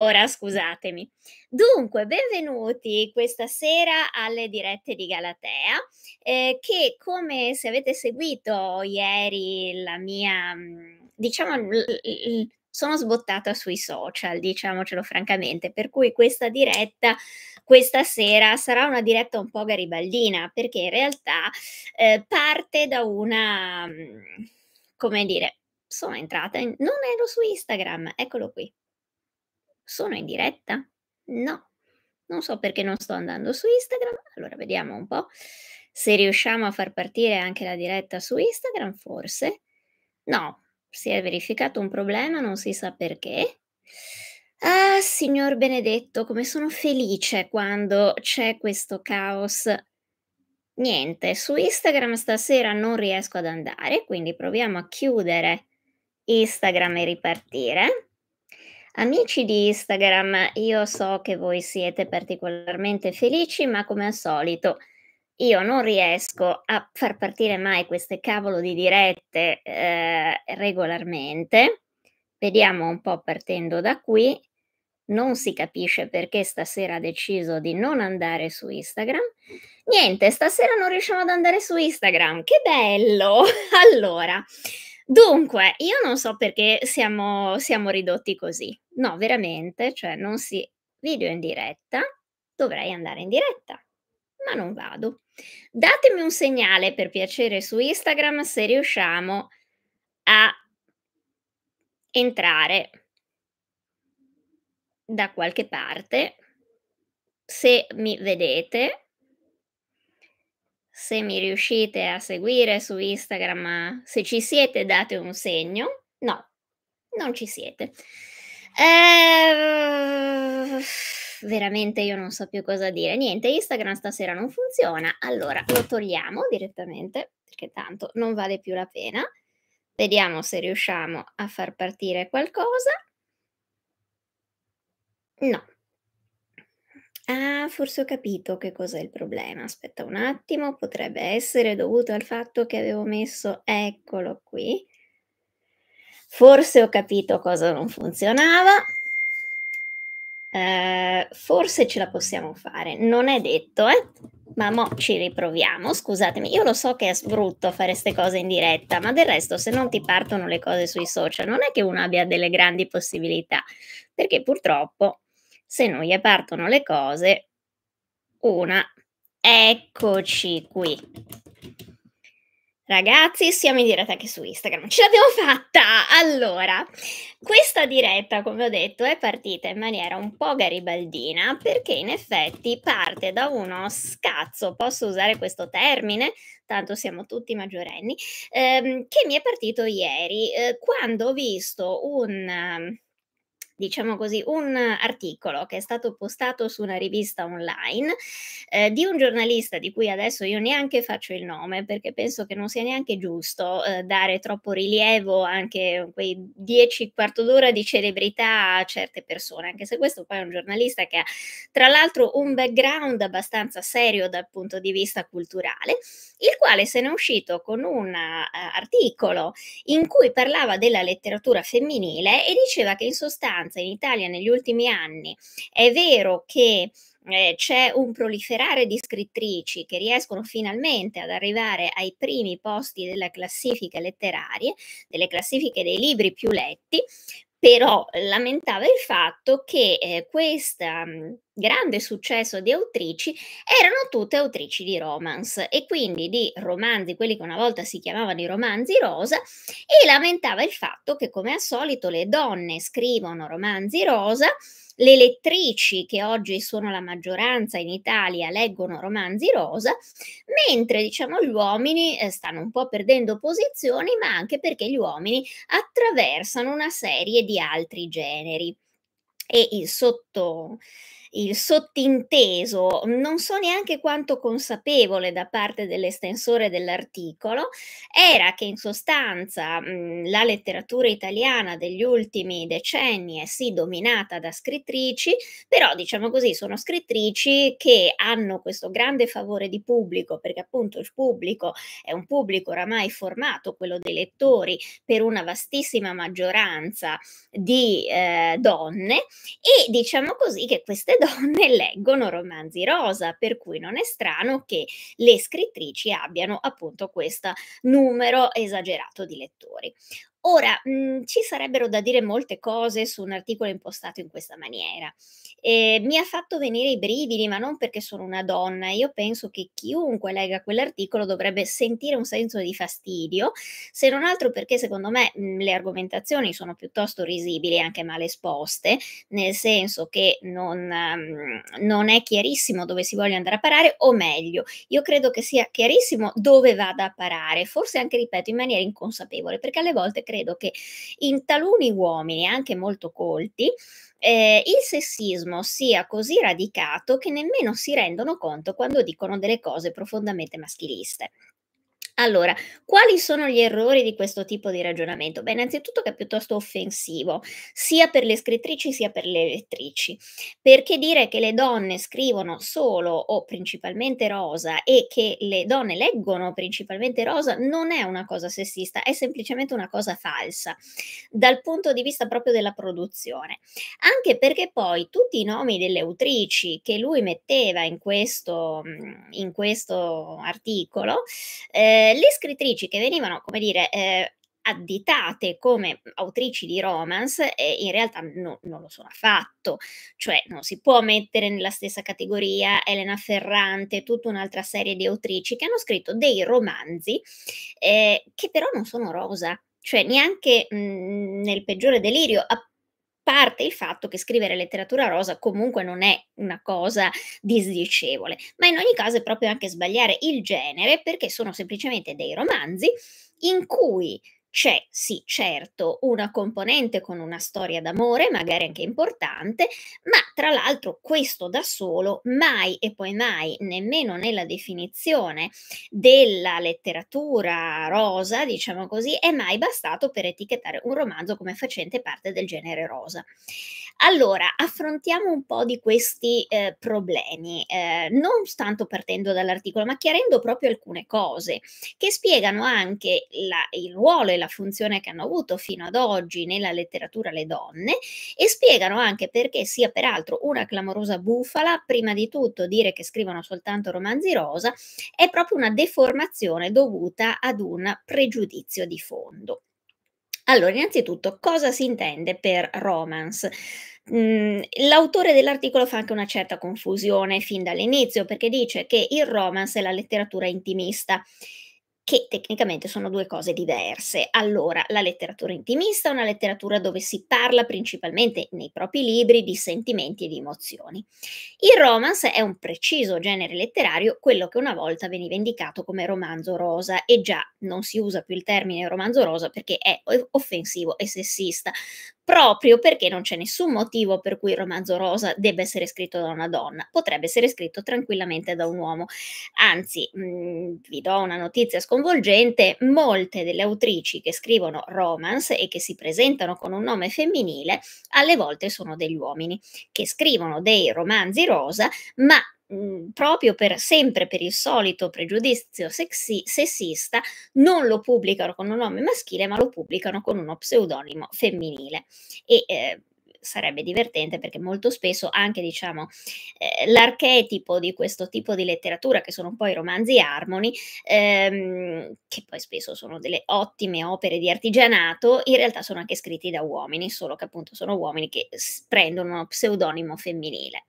Ora scusatemi. Dunque, benvenuti questa sera alle dirette di Galatea, eh, che come se avete seguito ieri la mia, mm, diciamo, sono sbottata sui social, diciamocelo francamente, per cui questa diretta questa sera sarà una diretta un po' garibaldina, perché in realtà eh, parte da una, mm, come dire, sono entrata, in, non ero su Instagram, eccolo qui sono in diretta? No, non so perché non sto andando su Instagram. Allora vediamo un po' se riusciamo a far partire anche la diretta su Instagram, forse. No, si è verificato un problema, non si sa perché. Ah, signor Benedetto, come sono felice quando c'è questo caos. Niente, su Instagram stasera non riesco ad andare, quindi proviamo a chiudere Instagram e ripartire. Amici di Instagram, io so che voi siete particolarmente felici, ma come al solito io non riesco a far partire mai queste cavolo di dirette eh, regolarmente. Vediamo un po' partendo da qui. Non si capisce perché stasera ha deciso di non andare su Instagram. Niente, stasera non riusciamo ad andare su Instagram. Che bello! Allora, Dunque, io non so perché siamo, siamo ridotti così. No, veramente, cioè non si... Video in diretta, dovrei andare in diretta, ma non vado. Datemi un segnale per piacere su Instagram se riusciamo a entrare da qualche parte. Se mi vedete, se mi riuscite a seguire su Instagram, se ci siete date un segno. No, non ci siete. Eh, veramente io non so più cosa dire. Niente, Instagram stasera non funziona, allora lo togliamo direttamente perché tanto non vale più la pena. Vediamo se riusciamo a far partire qualcosa. No, Ah, forse ho capito che cos'è il problema. Aspetta un attimo, potrebbe essere dovuto al fatto che avevo messo, eccolo qui. Forse ho capito cosa non funzionava. Eh, forse ce la possiamo fare, non è detto, eh? Ma mo ci riproviamo, scusatemi, io lo so che è brutto fare queste cose in diretta, ma del resto se non ti partono le cose sui social non è che uno abbia delle grandi possibilità, perché purtroppo se non gli partono le cose, una. Eccoci qui. Ragazzi, siamo in diretta anche su Instagram. Ce l'abbiamo fatta! Allora, questa diretta, come ho detto, è partita in maniera un po' garibaldina perché in effetti parte da uno scazzo, posso usare questo termine, tanto siamo tutti maggiorenni, ehm, che mi è partito ieri eh, quando ho visto un diciamo così, un articolo che è stato postato su una rivista online eh, di un giornalista di cui adesso io neanche faccio il nome perché penso che non sia neanche giusto eh, dare troppo rilievo anche quei 10 quarto d'ora di celebrità a certe persone, anche se questo poi è un giornalista che ha tra l'altro un background abbastanza serio dal punto di vista culturale il quale se n'è uscito con un uh, articolo in cui parlava della letteratura femminile e diceva che in sostanza in Italia negli ultimi anni è vero che eh, c'è un proliferare di scrittrici che riescono finalmente ad arrivare ai primi posti della classifica letteraria, delle classifiche dei libri più letti, però eh, lamentava il fatto che eh, questo mm, grande successo di autrici erano tutte autrici di romance e quindi di romanzi, quelli che una volta si chiamavano i romanzi rosa, e lamentava il fatto che come al solito le donne scrivono romanzi rosa le lettrici che oggi sono la maggioranza in Italia leggono romanzi rosa, mentre diciamo gli uomini eh, stanno un po' perdendo posizioni, ma anche perché gli uomini attraversano una serie di altri generi. E il sotto il sottinteso, non so neanche quanto consapevole da parte dell'estensore dell'articolo, era che in sostanza mh, mhmm, la letteratura italiana degli ultimi decenni è sì dominata da scrittrici, però diciamo così sono scrittrici che hanno questo grande favore di pubblico, perché appunto il pubblico è un pubblico oramai formato, quello dei lettori, per una vastissima maggioranza di eh, donne e diciamo così che queste donne leggono romanzi rosa, per cui non è strano che le scrittrici abbiano appunto questo numero esagerato di lettori. Ora, mh, mm, ci sarebbero da dire molte cose su un articolo impostato in questa maniera. E mi ha fatto venire i brividi, ma non perché sono una donna. Io penso che chiunque legga quell'articolo dovrebbe sentire un senso di fastidio, se non altro perché secondo me mh, mhmm, le argomentazioni sono piuttosto risibili e anche mal esposte, nel senso che non, mh, mhmm, non è chiarissimo dove si voglia andare a parare, o meglio, io credo che sia chiarissimo dove vada a parare, forse anche, ripeto, in maniera inconsapevole, perché alle volte credo che in taluni uomini, anche molto colti, eh, il sessismo sia così radicato che nemmeno si rendono conto quando dicono delle cose profondamente maschiliste. Allora, quali sono gli errori di questo tipo di ragionamento? Beh, innanzitutto che è piuttosto offensivo, sia per le scrittrici sia per le lettrici, perché dire che le donne scrivono solo o principalmente rosa e che le donne leggono principalmente rosa non è una cosa sessista, è semplicemente una cosa falsa dal punto di vista proprio della produzione. Anche perché poi tutti i nomi delle autrici che lui metteva in questo, mm, in questo articolo, eh, le scrittrici che venivano, come dire, eh, additate come autrici di romance eh, in realtà no, non lo sono affatto, cioè non si può mettere nella stessa categoria Elena Ferrante, tutta un'altra serie di autrici che hanno scritto dei romanzi eh, che però non sono rosa, cioè neanche mh, mm, nel peggiore delirio, parte il fatto che scrivere letteratura rosa comunque non è una cosa disdicevole, ma in ogni caso è proprio anche sbagliare il genere perché sono semplicemente dei romanzi in cui c'è, sì, certo, una componente con una storia d'amore, magari anche importante, ma tra l'altro questo da solo mai e poi mai, nemmeno nella definizione della letteratura rosa, diciamo così, è mai bastato per etichettare un romanzo come facente parte del genere rosa. Allora, affrontiamo un po' di questi eh, problemi, eh, non tanto partendo dall'articolo, ma chiarendo proprio alcune cose che spiegano anche la, il ruolo e la funzione che hanno avuto fino ad oggi nella letteratura le donne e spiegano anche perché sia peraltro una clamorosa bufala, prima di tutto dire che scrivono soltanto romanzi rosa, è proprio una deformazione dovuta ad un pregiudizio di fondo. Allora, innanzitutto, cosa si intende per romance? Mm, l'autore dell'articolo fa anche una certa confusione fin dall'inizio perché dice che il romance è la letteratura intimista che tecnicamente sono due cose diverse. Allora, la letteratura intimista è una letteratura dove si parla principalmente nei propri libri di sentimenti e di emozioni. Il romance è un preciso genere letterario, quello che una volta veniva indicato come romanzo rosa e già non si usa più il termine romanzo rosa perché è offensivo e sessista proprio perché non c'è nessun motivo per cui il romanzo rosa debba essere scritto da una donna, potrebbe essere scritto tranquillamente da un uomo. Anzi, mh, vi do una notizia sconvolgente, molte delle autrici che scrivono romance e che si presentano con un nome femminile, alle volte sono degli uomini che scrivono dei romanzi rosa, ma Mhmm, proprio per, sempre per il solito pregiudizio sexi- sessista, non lo pubblicano con un nome maschile, ma lo pubblicano con uno pseudonimo femminile. E, eh, sarebbe divertente perché molto spesso anche diciamo eh, l'archetipo di questo tipo di letteratura che sono poi romanzi armoni, ehm, che poi spesso sono delle ottime opere di artigianato in realtà sono anche scritti da uomini solo che appunto sono uomini che prendono uno pseudonimo femminile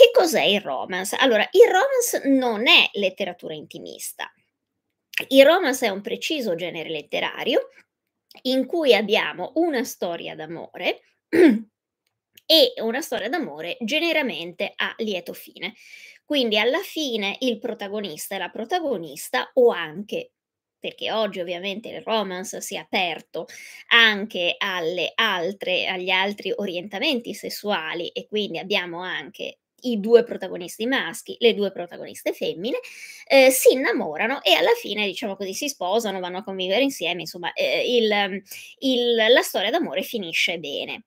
che cos'è il romance? Allora, il romance non è letteratura intimista. Il romance è un preciso genere letterario in cui abbiamo una storia d'amore e una storia d'amore generalmente a lieto fine. Quindi alla fine il protagonista e la protagonista o anche perché oggi ovviamente il romance si è aperto anche altre, agli altri orientamenti sessuali e quindi abbiamo anche i due protagonisti maschi, le due protagoniste femmine, eh, si innamorano e alla fine, diciamo così, si sposano, vanno a convivere insieme, insomma, eh, il, il, la storia d'amore finisce bene.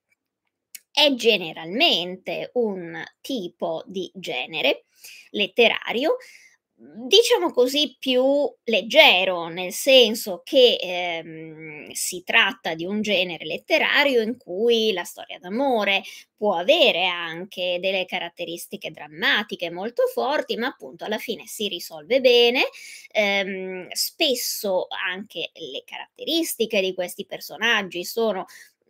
È generalmente un tipo di genere letterario Mhmm, diciamo così, più leggero, nel senso che ehm, si tratta di un genere letterario in cui la storia d'amore può avere anche delle caratteristiche drammatiche molto forti, ma appunto alla fine si risolve bene. Ehm, spesso anche le caratteristiche di questi personaggi sono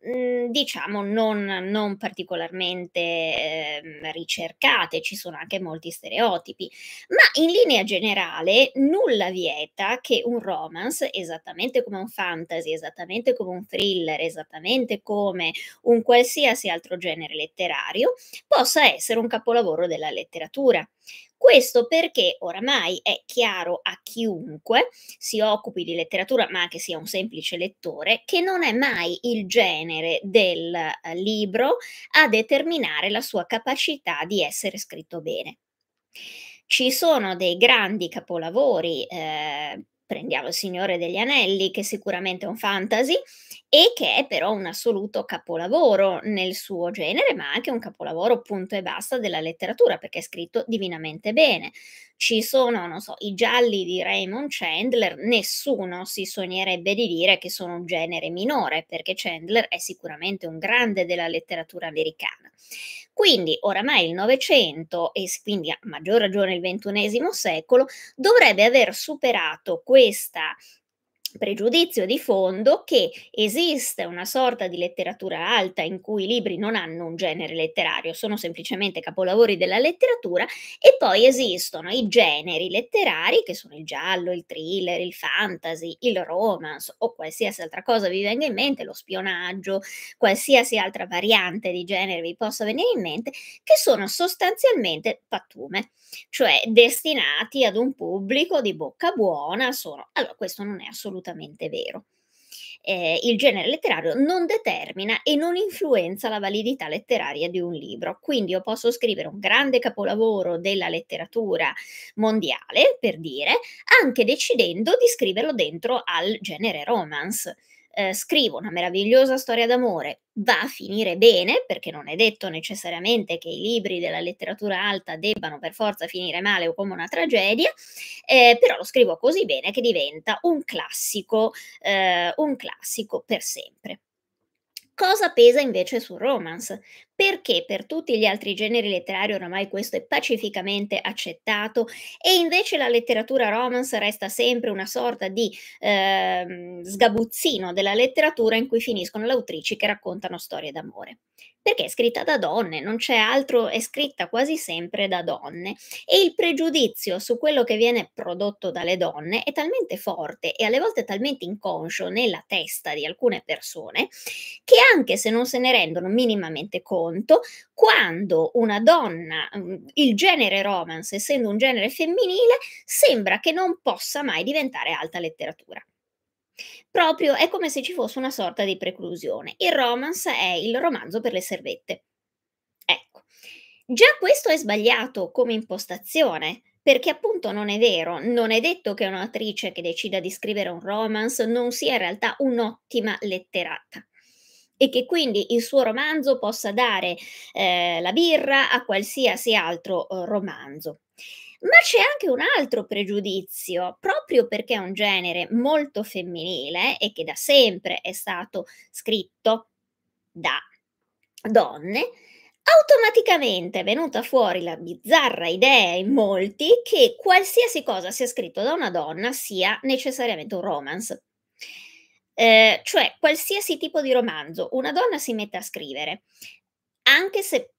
Mhmm, diciamo non, non particolarmente eh, ricercate, ci sono anche molti stereotipi, ma in linea generale nulla vieta che un romance, esattamente come un fantasy, esattamente come un thriller, esattamente come un qualsiasi altro genere letterario, possa essere un capolavoro della letteratura. Questo perché oramai è chiaro a chiunque si occupi di letteratura, ma anche sia un semplice lettore, che non è mai il genere del eh, libro a determinare la sua capacità di essere scritto bene. Ci sono dei grandi capolavori eh, prendiamo il Signore degli Anelli, che sicuramente è un fantasy e che è però un assoluto capolavoro nel suo genere, ma anche un capolavoro punto e basta della letteratura, perché è scritto divinamente bene. Ci sono, non so, i gialli di Raymond Chandler, nessuno si sognerebbe di dire che sono un genere minore, perché Chandler è sicuramente un grande della letteratura americana. Quindi oramai il Novecento e quindi a maggior ragione il XXI secolo dovrebbe aver superato questa pregiudizio di fondo che esiste una sorta di letteratura alta in cui i libri non hanno un genere letterario, sono semplicemente capolavori della letteratura e poi esistono i generi letterari che sono il giallo, il thriller, il fantasy, il romance o qualsiasi altra cosa vi venga in mente, lo spionaggio, qualsiasi altra variante di genere vi possa venire in mente, che sono sostanzialmente pattume cioè destinati ad un pubblico di bocca buona sono. Allora, questo non è assolutamente vero. Eh, il genere letterario non determina e non influenza la validità letteraria di un libro. Quindi io posso scrivere un grande capolavoro della letteratura mondiale, per dire, anche decidendo di scriverlo dentro al genere romance eh, scrivo una meravigliosa storia d'amore, va a finire bene, perché non è detto necessariamente che i libri della letteratura alta debbano per forza finire male o come una tragedia, eh, però lo scrivo così bene che diventa un classico, eh, un classico per sempre. Cosa pesa invece sul romance? Perché per tutti gli altri generi letterari oramai questo è pacificamente accettato e invece la letteratura romance resta sempre una sorta di eh, sgabuzzino della letteratura in cui finiscono le autrici che raccontano storie d'amore. Perché è scritta da donne, non c'è altro, è scritta quasi sempre da donne e il pregiudizio su quello che viene prodotto dalle donne è talmente forte e alle volte talmente inconscio nella testa di alcune persone che anche se non se ne rendono minimamente conto, quando una donna, mm, il genere romance essendo un genere femminile, sembra che non possa mai diventare alta letteratura. Proprio è come se ci fosse una sorta di preclusione. Il romance è il romanzo per le servette. Ecco, già questo è sbagliato come impostazione, perché appunto non è vero, non è detto che un'autrice che decida di scrivere un romance non sia in realtà un'ottima letterata e che quindi il suo romanzo possa dare eh, la birra a qualsiasi altro eh, romanzo. Ma c'è anche un altro pregiudizio, proprio perché è un genere molto femminile e che da sempre è stato scritto da donne, automaticamente è venuta fuori la bizzarra idea in molti che qualsiasi cosa sia scritto da una donna sia necessariamente un romance eh, cioè qualsiasi tipo di romanzo una donna si mette a scrivere, anche se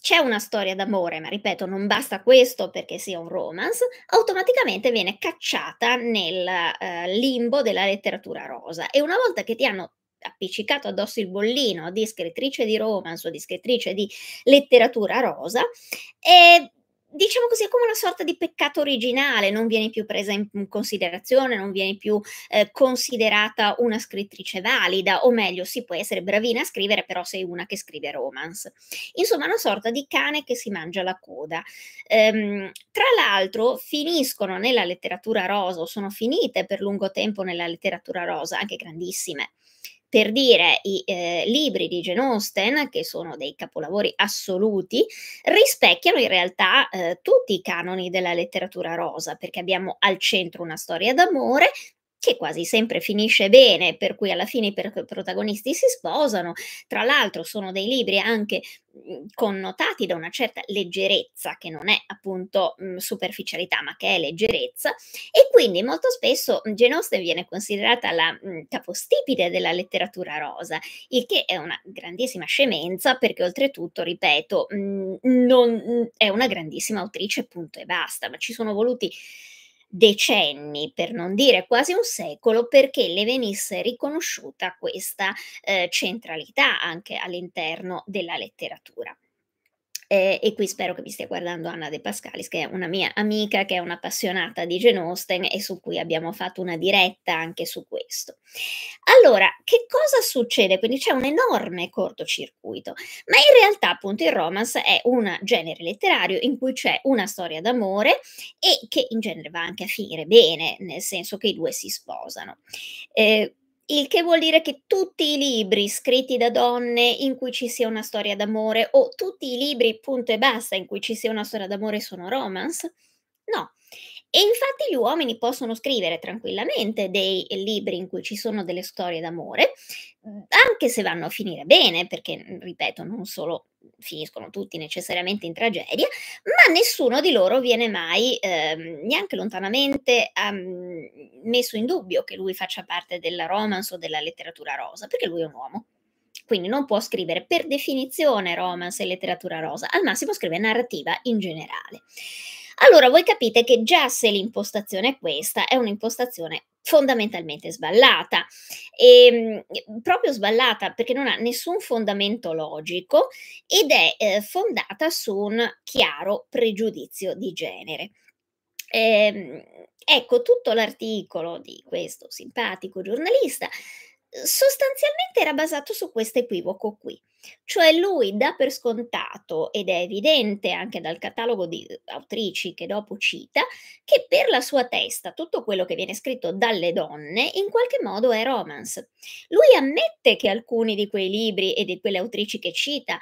c'è una storia d'amore, ma ripeto, non basta questo perché sia un romance, automaticamente viene cacciata nel eh, limbo della letteratura rosa. E una volta che ti hanno appiccicato addosso il bollino di scrittrice di romance o di scrittrice di letteratura rosa, eh, diciamo così, è come una sorta di peccato originale, non viene più presa in considerazione, non viene più eh, considerata una scrittrice valida, o meglio, si può essere bravina a scrivere, però sei una che scrive romance. Insomma, una sorta di cane che si mangia la coda. Ehm, tra l'altro, finiscono nella letteratura rosa, o sono finite per lungo tempo nella letteratura rosa, anche grandissime per dire i eh, libri di Jane Austen, che sono dei capolavori assoluti, rispecchiano in realtà eh, tutti i canoni della letteratura rosa, perché abbiamo al centro una storia d'amore, che quasi sempre finisce bene, per cui alla fine i protagonisti si sposano. Tra l'altro sono dei libri anche mhmm, connotati da una certa leggerezza, che non è appunto mh, mhmm, superficialità, ma che è leggerezza, e quindi molto spesso Jane Austen viene considerata la mh, mhmm, capostipite della letteratura rosa, il che è una grandissima scemenza, perché oltretutto, ripeto, mh, non, è una grandissima autrice, punto e basta, ma ci sono voluti decenni, per non dire quasi un secolo, perché le venisse riconosciuta questa eh, centralità anche all'interno della letteratura. Eh, e qui spero che mi stia guardando Anna De Pascalis, che è una mia amica, che è un'appassionata di Jane Austen e su cui abbiamo fatto una diretta anche su questo. Allora, che cosa succede? Quindi c'è un enorme cortocircuito, ma in realtà appunto il romance è un genere letterario in cui c'è una storia d'amore e che in genere va anche a finire bene, nel senso che i due si sposano. Eh, il che vuol dire che tutti i libri scritti da donne in cui ci sia una storia d'amore o tutti i libri punto e basta in cui ci sia una storia d'amore sono romance? No. E infatti gli uomini possono scrivere tranquillamente dei libri in cui ci sono delle storie d'amore, anche se vanno a finire bene, perché mhmm, ripeto, non solo finiscono tutti necessariamente in tragedia, ma nessuno di loro viene mai ehm, neanche lontanamente ehm, messo in dubbio che lui faccia parte della romance o della letteratura rosa, perché lui è un uomo. Quindi non può scrivere per definizione romance e letteratura rosa, al massimo scrive narrativa in generale. Allora voi capite che già se l'impostazione è questa, è un'impostazione fondamentalmente sballata, e, ehm, proprio sballata perché non ha nessun fondamento logico ed è eh, fondata su un chiaro pregiudizio di genere. Eh, ecco tutto l'articolo di questo simpatico giornalista sostanzialmente era basato su questo equivoco qui, cioè lui dà per scontato, ed è evidente anche dal catalogo di eh, autrici che dopo cita, che per la sua testa tutto quello che viene scritto dalle donne in qualche modo è romance. Lui ammette che alcuni di quei libri e di quelle autrici che cita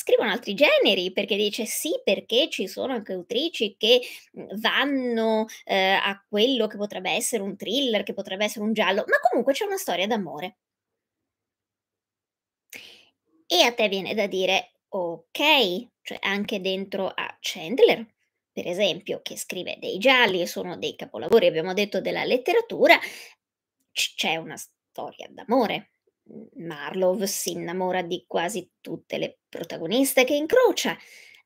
scrivono altri generi, perché dice sì, perché ci sono anche autrici che mhmm, vanno eh, a quello che potrebbe essere un thriller, che potrebbe essere un giallo, ma comunque c'è una storia d'amore. E a te viene da dire, ok, cioè anche dentro a Chandler, per esempio, che scrive dei gialli e sono dei capolavori, abbiamo detto, della letteratura, c'è una storia d'amore. Marlowe si innamora di quasi tutte le protagoniste che incrocia,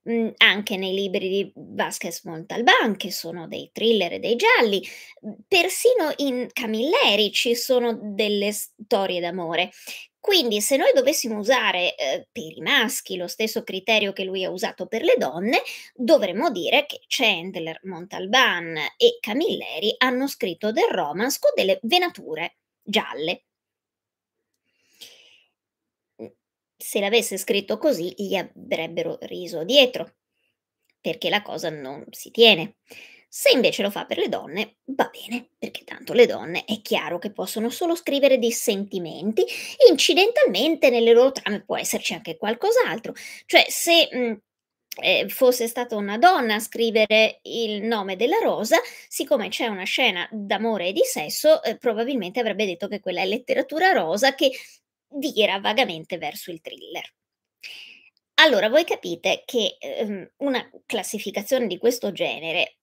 mm, anche nei libri di Vasquez Montalban, che sono dei thriller e dei gialli, persino in Camilleri ci sono delle storie d'amore. Quindi se noi dovessimo usare eh, per i maschi lo stesso criterio che lui ha usato per le donne, dovremmo dire che Chandler, Montalban e Camilleri hanno scritto del romance con delle venature gialle. Se l'avesse scritto così, gli avrebbero riso dietro, perché la cosa non si tiene. Se invece lo fa per le donne, va bene, perché tanto le donne è chiaro che possono solo scrivere dei sentimenti, incidentalmente nelle loro trame può esserci anche qualcos'altro. Cioè, se mh, eh, fosse stata una donna a scrivere il nome della rosa, siccome c'è una scena d'amore e di sesso, eh, probabilmente avrebbe detto che quella è letteratura rosa che vira vagamente verso il thriller. Allora, voi capite che ehm, una classificazione di questo genere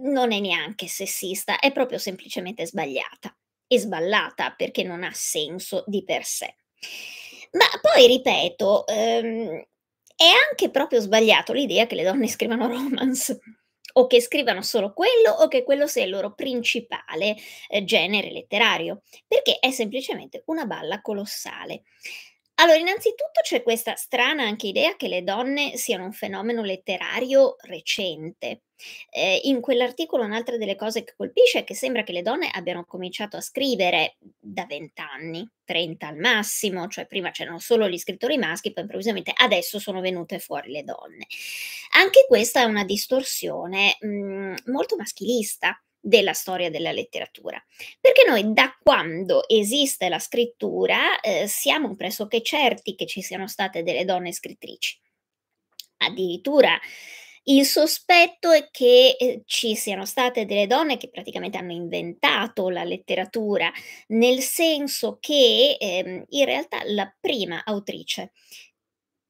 non è neanche sessista, è proprio semplicemente sbagliata e sballata perché non ha senso di per sé. Ma poi, ripeto, ehm, è anche proprio sbagliato l'idea che le donne scrivano romance, o che scrivano solo quello o che quello sia il loro principale eh, genere letterario, perché è semplicemente una balla colossale. Allora, innanzitutto c'è questa strana anche idea che le donne siano un fenomeno letterario recente. Eh, in quell'articolo un'altra delle cose che colpisce è che sembra che le donne abbiano cominciato a scrivere da vent'anni, 30 al massimo, cioè prima c'erano solo gli scrittori maschi, poi improvvisamente adesso sono venute fuori le donne. Anche questa è una distorsione mh, mm, molto maschilista della storia della letteratura. Perché noi da quando esiste la scrittura eh, siamo pressoché certi che ci siano state delle donne scrittrici. Addirittura il sospetto è che eh, ci siano state delle donne che praticamente hanno inventato la letteratura, nel senso che ehm, in realtà la prima autrice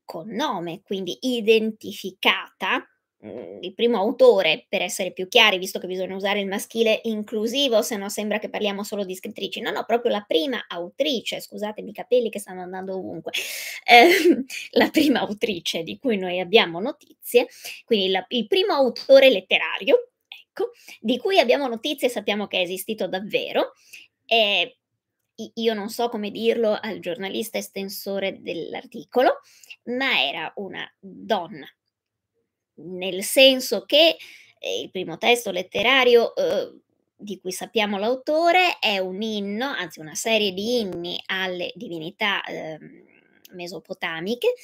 con nome, quindi identificata, Mhmm, il primo autore, per essere più chiari, visto che bisogna usare il maschile inclusivo, se no sembra che parliamo solo di scrittrici. No, no, proprio la prima autrice, scusatemi i capelli che stanno andando ovunque, eh, la prima autrice di cui noi abbiamo notizie, quindi la, il primo autore letterario, ecco, di cui abbiamo notizie e sappiamo che è esistito davvero. Eh, io non so come dirlo al giornalista estensore dell'articolo, ma era una donna nel senso che eh, il primo testo letterario eh, di cui sappiamo l'autore è un inno, anzi una serie di inni alle divinità eh, mesopotamiche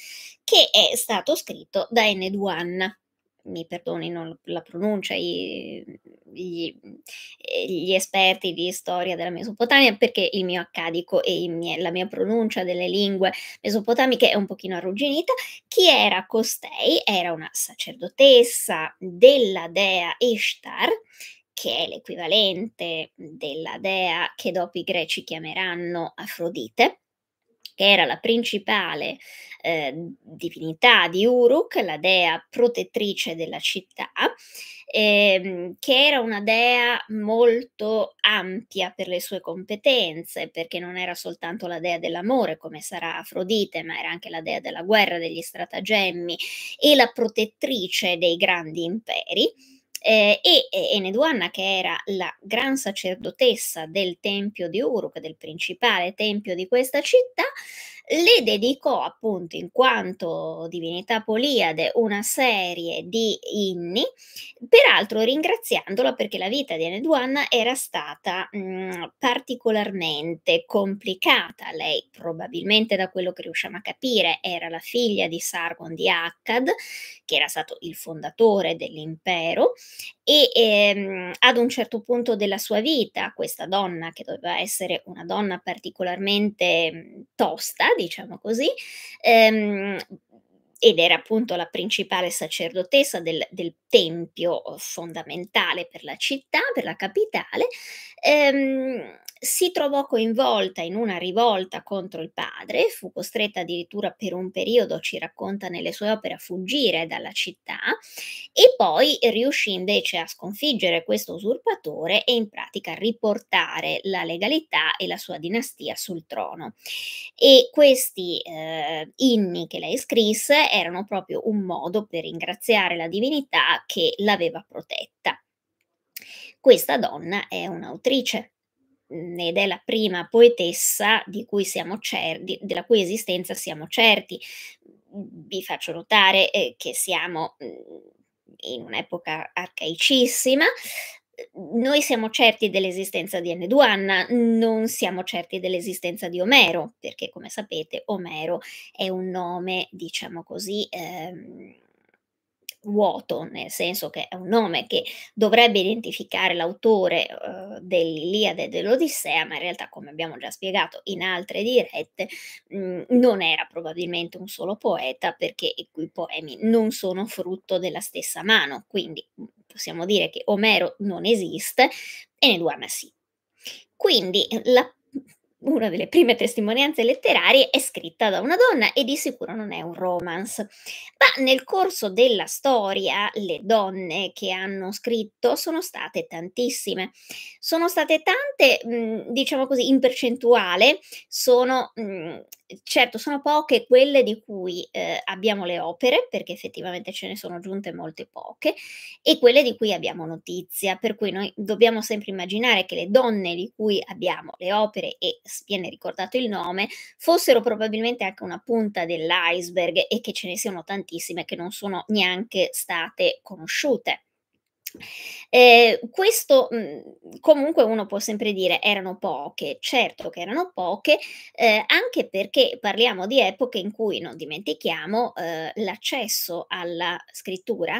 che è stato scritto da Enneduanna mi perdonino la pronuncia, gli, gli, eh, gli, esperti di storia della Mesopotamia, perché il mio accadico e mie, la mia pronuncia delle lingue mesopotamiche è un pochino arrugginita. Chi era costei? Era una sacerdotessa della dea Ishtar, che è l'equivalente della dea che dopo i greci chiameranno Afrodite che era la principale eh, divinità di Uruk, la dea protettrice della città, ehm, che era una dea molto ampia per le sue competenze, perché non era soltanto la dea dell'amore come sarà Afrodite, ma era anche la dea della guerra, degli stratagemmi e la protettrice dei grandi imperi eh, e Eneduanna, che era la gran sacerdotessa del tempio di Uruk, del principale tempio di questa città, le dedicò appunto in quanto divinità Poliade una serie di inni, peraltro ringraziandola perché la vita di Aneduanna era stata mh, mm, particolarmente complicata. Lei probabilmente da quello che riusciamo a capire era la figlia di Sargon di Akkad, che era stato il fondatore dell'impero, e ehm, ad un certo punto della sua vita questa donna, che doveva essere una donna particolarmente mm, tosta, diciamo così, ehm, ed era appunto la principale sacerdotessa del, del, tempio eh, fondamentale per la città, per la capitale, ehm, si trovò coinvolta in una rivolta contro il padre, fu costretta addirittura per un periodo, ci racconta nelle sue opere, a fuggire dalla città e poi riuscì invece a sconfiggere questo usurpatore e in pratica a riportare la legalità e la sua dinastia sul trono. E questi eh, inni che lei scrisse erano proprio un modo per ringraziare la divinità che l'aveva protetta. Questa donna è un'autrice ed è la prima poetessa di cui siamo certi, della cui esistenza siamo certi. Vi faccio notare eh, che siamo mm, in un'epoca arcaicissima. Noi siamo certi dell'esistenza di Anneduanna, non siamo certi dell'esistenza di Omero, perché come sapete Omero è un nome, diciamo così, ehm, vuoto, nel senso che è un nome che dovrebbe identificare l'autore eh, dell'Iliade e dell'Odissea, ma in realtà, come abbiamo già spiegato in altre dirette, mh, mm, non era probabilmente un solo poeta perché i poemi non sono frutto della stessa mano, quindi mm, possiamo dire che Omero non esiste e Neduana sì. Quindi la una delle prime testimonianze letterarie è scritta da una donna e di sicuro non è un romance. Ma nel corso della storia le donne che hanno scritto sono state tantissime. Sono state tante, mhmm, diciamo così, in percentuale, sono mhmm, certo sono poche quelle di cui eh, abbiamo le opere, perché effettivamente ce ne sono giunte molte poche, e quelle di cui abbiamo notizia, per cui noi dobbiamo sempre immaginare che le donne di cui abbiamo le opere e viene ricordato il nome, fossero probabilmente anche una punta dell'iceberg e che ce ne siano tantissime che non sono neanche state conosciute. Eh, questo mh, mm, comunque uno può sempre dire erano poche, certo che erano poche, eh, anche perché parliamo di epoche in cui non dimentichiamo eh, l'accesso alla scrittura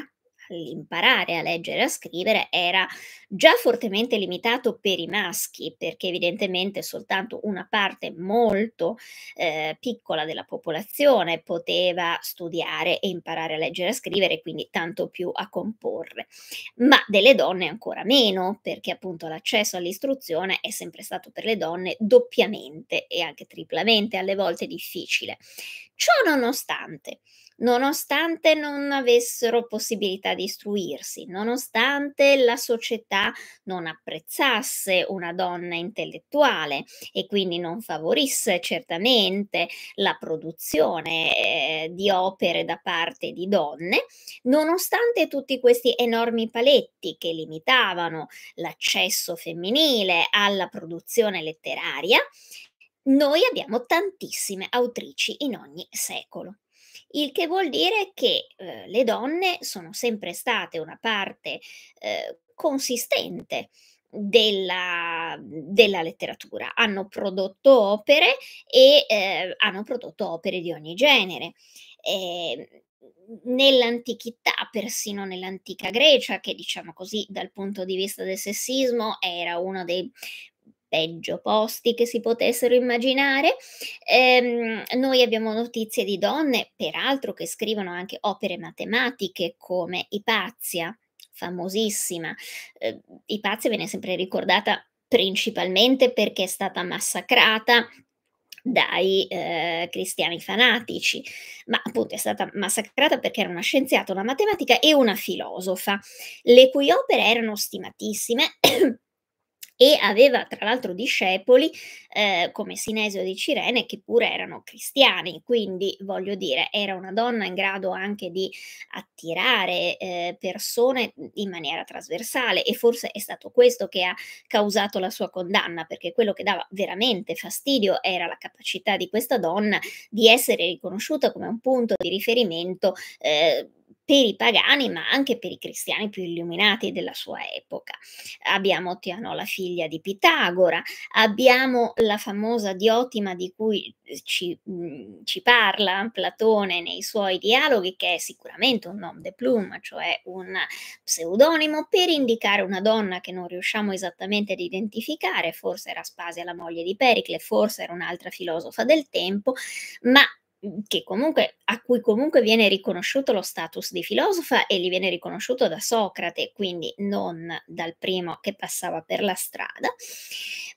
l'imparare a leggere e a scrivere era già fortemente limitato per i maschi, perché evidentemente soltanto una parte molto eh, piccola della popolazione poteva studiare e imparare a leggere e a scrivere, quindi tanto più a comporre, ma delle donne ancora meno, perché appunto l'accesso all'istruzione è sempre stato per le donne doppiamente e anche triplamente alle volte difficile. Ciò nonostante, nonostante non avessero possibilità di istruirsi, nonostante la società non apprezzasse una donna intellettuale e quindi non favorisse certamente la produzione eh, di opere da parte di donne, nonostante tutti questi enormi paletti che limitavano l'accesso femminile alla produzione letteraria, noi abbiamo tantissime autrici in ogni secolo il che vuol dire che eh, le donne sono sempre state una parte eh, consistente della, della, letteratura, hanno prodotto opere e eh, hanno prodotto opere di ogni genere. Eh, nell'antichità, persino nell'antica Grecia, che diciamo così dal punto di vista del sessismo era uno dei peggio posti che si potessero immaginare. Ehm, noi abbiamo notizie di donne, peraltro, che scrivono anche opere matematiche come Ipazia, famosissima. Eh, Ipazia viene sempre ricordata principalmente perché è stata massacrata dai eh, cristiani fanatici, ma appunto è stata massacrata perché era una scienziata, una matematica e una filosofa, le cui opere erano stimatissime e aveva tra l'altro discepoli eh, come Sinesio di Cirene che pure erano cristiani, quindi voglio dire era una donna in grado anche di attirare eh, persone in maniera trasversale e forse è stato questo che ha causato la sua condanna perché quello che dava veramente fastidio era la capacità di questa donna di essere riconosciuta come un punto di riferimento eh, per i pagani ma anche per i cristiani più illuminati della sua epoca. Abbiamo Tiano, la figlia di Pitagora, abbiamo la famosa diotima di cui ci, mm, ci parla Platone nei suoi dialoghi, che è sicuramente un nom de plume, cioè un pseudonimo, per indicare una donna che non riusciamo esattamente ad identificare, forse era Spasia la moglie di Pericle, forse era un'altra filosofa del tempo, ma Mhmm, comunque, a cui comunque viene riconosciuto lo status di filosofa e gli viene riconosciuto da Socrate, quindi non dal primo che passava per la strada,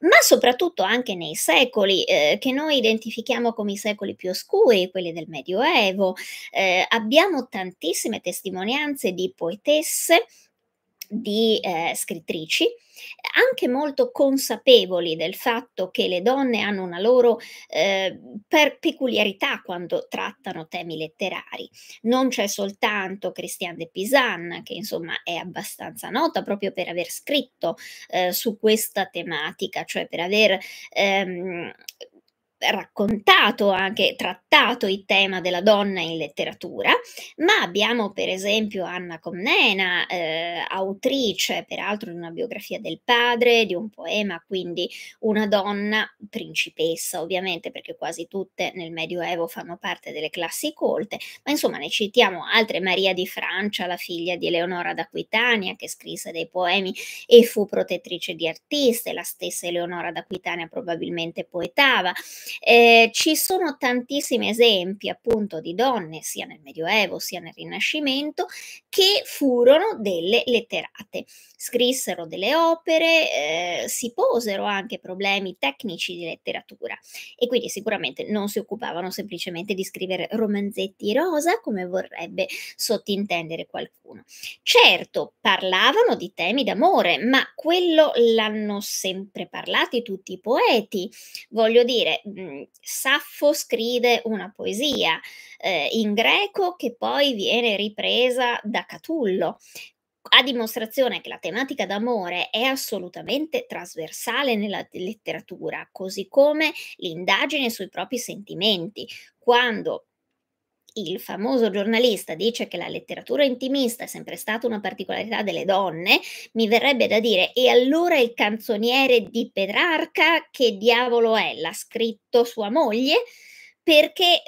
ma soprattutto anche nei secoli eh, che noi identifichiamo come i secoli più oscuri, quelli del Medioevo. Eh, abbiamo tantissime testimonianze di poetesse di eh, scrittrici, anche molto consapevoli del fatto che le donne hanno una loro eh, peculiarità quando trattano temi letterari. Non c'è soltanto Christiane de Pisan, che insomma è abbastanza nota proprio per aver scritto eh, su questa tematica, cioè per aver ehm, raccontato, anche trattato il tema della donna in letteratura, ma abbiamo per esempio Anna Comnena, eh, autrice peraltro di una biografia del padre, di un poema, quindi una donna principessa ovviamente perché quasi tutte nel Medioevo fanno parte delle classi colte, ma insomma ne citiamo altre, Maria di Francia, la figlia di Eleonora d'Aquitania che scrisse dei poemi e fu protettrice di artiste, la stessa Eleonora d'Aquitania probabilmente poetava, eh, ci sono tantissimi esempi appunto di donne, sia nel Medioevo sia nel Rinascimento, che furono delle letterate, scrissero delle opere, eh, si posero anche problemi tecnici di letteratura e quindi sicuramente non si occupavano semplicemente di scrivere romanzetti rosa come vorrebbe sottintendere qualcuno. Certo, parlavano di temi d'amore, ma quello l'hanno sempre parlati tutti i poeti. Voglio dire, Mm, Saffo scrive una poesia eh, in greco che poi viene ripresa da Catullo, a dimostrazione che la tematica d'amore è assolutamente trasversale nella letteratura, così come l'indagine sui propri sentimenti. Quando il famoso giornalista dice che la letteratura intimista è sempre stata una particolarità delle donne, mi verrebbe da dire e allora il canzoniere di Petrarca che diavolo è? L'ha scritto sua moglie? Perché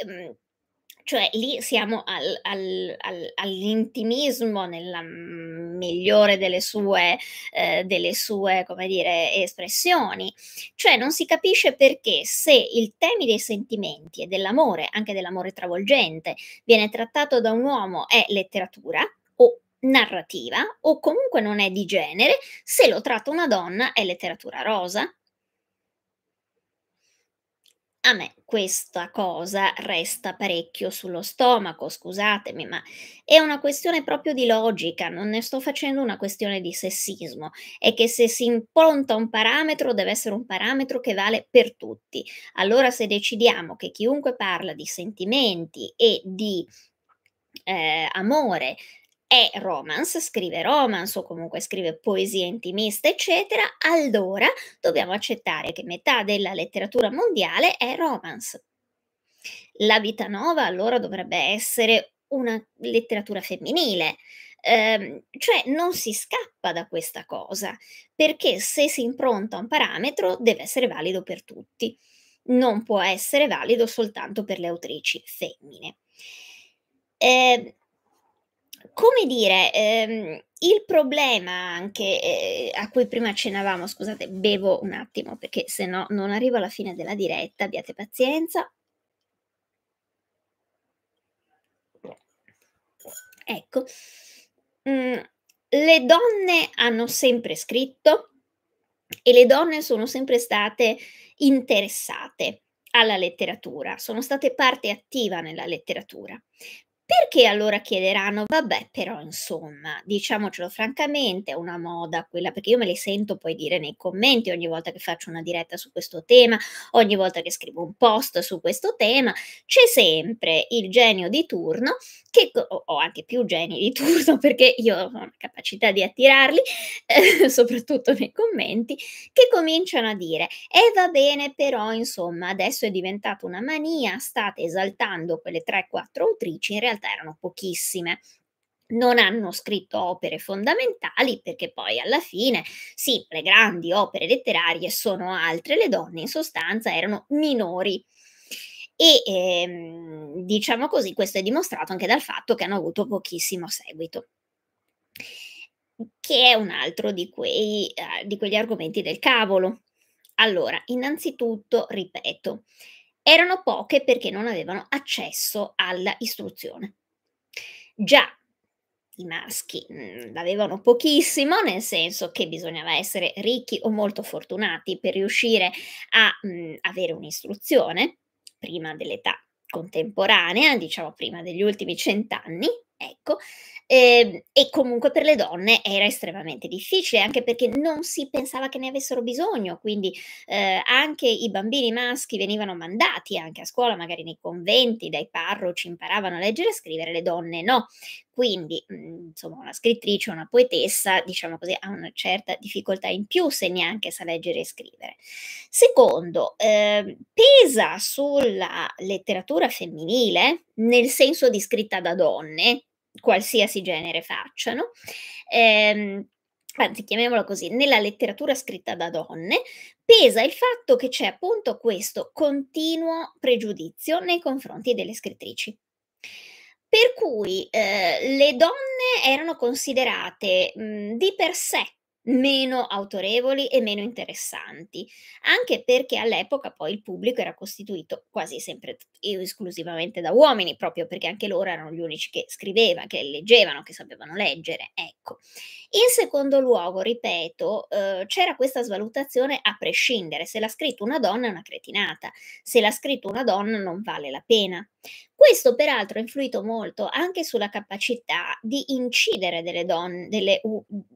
cioè lì siamo al, al, al, all'intimismo nella migliore delle sue, eh, delle sue come dire, espressioni. Cioè non si capisce perché se il tema dei sentimenti e dell'amore, anche dell'amore travolgente, viene trattato da un uomo è letteratura o narrativa o comunque non è di genere, se lo tratta una donna è letteratura rosa a me questa cosa resta parecchio sullo stomaco, scusatemi, ma è una questione proprio di logica, non ne sto facendo una questione di sessismo, è che se si impronta un parametro deve essere un parametro che vale per tutti. Allora se decidiamo che chiunque parla di sentimenti e di eh, amore è romance, scrive romance o comunque scrive poesie intimiste, eccetera, allora dobbiamo accettare che metà della letteratura mondiale è romance. La vita nuova allora dovrebbe essere una letteratura femminile. Eh, cioè non si scappa da questa cosa, perché se si impronta un parametro deve essere valido per tutti, non può essere valido soltanto per le autrici femmine. Eh, come dire, ehm, il problema anche eh, a cui prima accennavamo, scusate, bevo un attimo perché se no non arrivo alla fine della diretta, abbiate pazienza. Ecco, mm, le donne hanno sempre scritto e le donne sono sempre state interessate alla letteratura, sono state parte attiva nella letteratura. Perché allora chiederanno, vabbè, però insomma, diciamocelo francamente, è una moda quella, perché io me le sento poi dire nei commenti ogni volta che faccio una diretta su questo tema, ogni volta che scrivo un post su questo tema, c'è sempre il genio di turno, che ho oh, anche più geni di turno perché io ho la capacità di attirarli, eh, soprattutto nei commenti, che cominciano a dire, e eh, va bene, però insomma, adesso è diventata una mania, state esaltando quelle 3-4 autrici, in realtà realtà erano pochissime non hanno scritto opere fondamentali perché poi alla fine sì, le grandi opere letterarie sono altre, le donne in sostanza erano minori. E ehm, diciamo così, questo è dimostrato anche dal fatto che hanno avuto pochissimo seguito, che è un altro di, quei, eh, di quegli argomenti del cavolo. Allora, innanzitutto, ripeto, erano poche perché non avevano accesso all'istruzione. Già i maschi mm, l'avevano pochissimo, nel senso che bisognava essere ricchi o molto fortunati per riuscire a mh, mm, avere un'istruzione prima dell'età contemporanea, diciamo prima degli ultimi cent'anni, Ecco, eh, e comunque per le donne era estremamente difficile, anche perché non si pensava che ne avessero bisogno, quindi eh, anche i bambini maschi venivano mandati anche a scuola, magari nei conventi, dai parroci imparavano a leggere e scrivere, le donne no. Quindi, mhmm, insomma, una scrittrice, una poetessa, diciamo così, ha una certa difficoltà in più se neanche sa leggere e scrivere. Secondo, eh, pesa sulla letteratura femminile, nel senso di scritta da donne, qualsiasi genere facciano. Ehm, anzi chiamiamolo così, nella letteratura scritta da donne, pesa il fatto che c'è appunto questo continuo pregiudizio nei confronti delle scrittrici. Per cui eh, le donne erano considerate mh, di per sé meno autorevoli e meno interessanti, anche perché all'epoca poi il pubblico era costituito quasi sempre esclusivamente da uomini, proprio perché anche loro erano gli unici che scrivevano, che leggevano, che sapevano leggere, ecco. In secondo luogo, ripeto, eh, c'era questa svalutazione a prescindere, se l'ha scritto una donna è una cretinata, se l'ha scritto una donna non vale la pena. Questo peraltro ha influito molto anche sulla capacità di incidere delle donne, delle,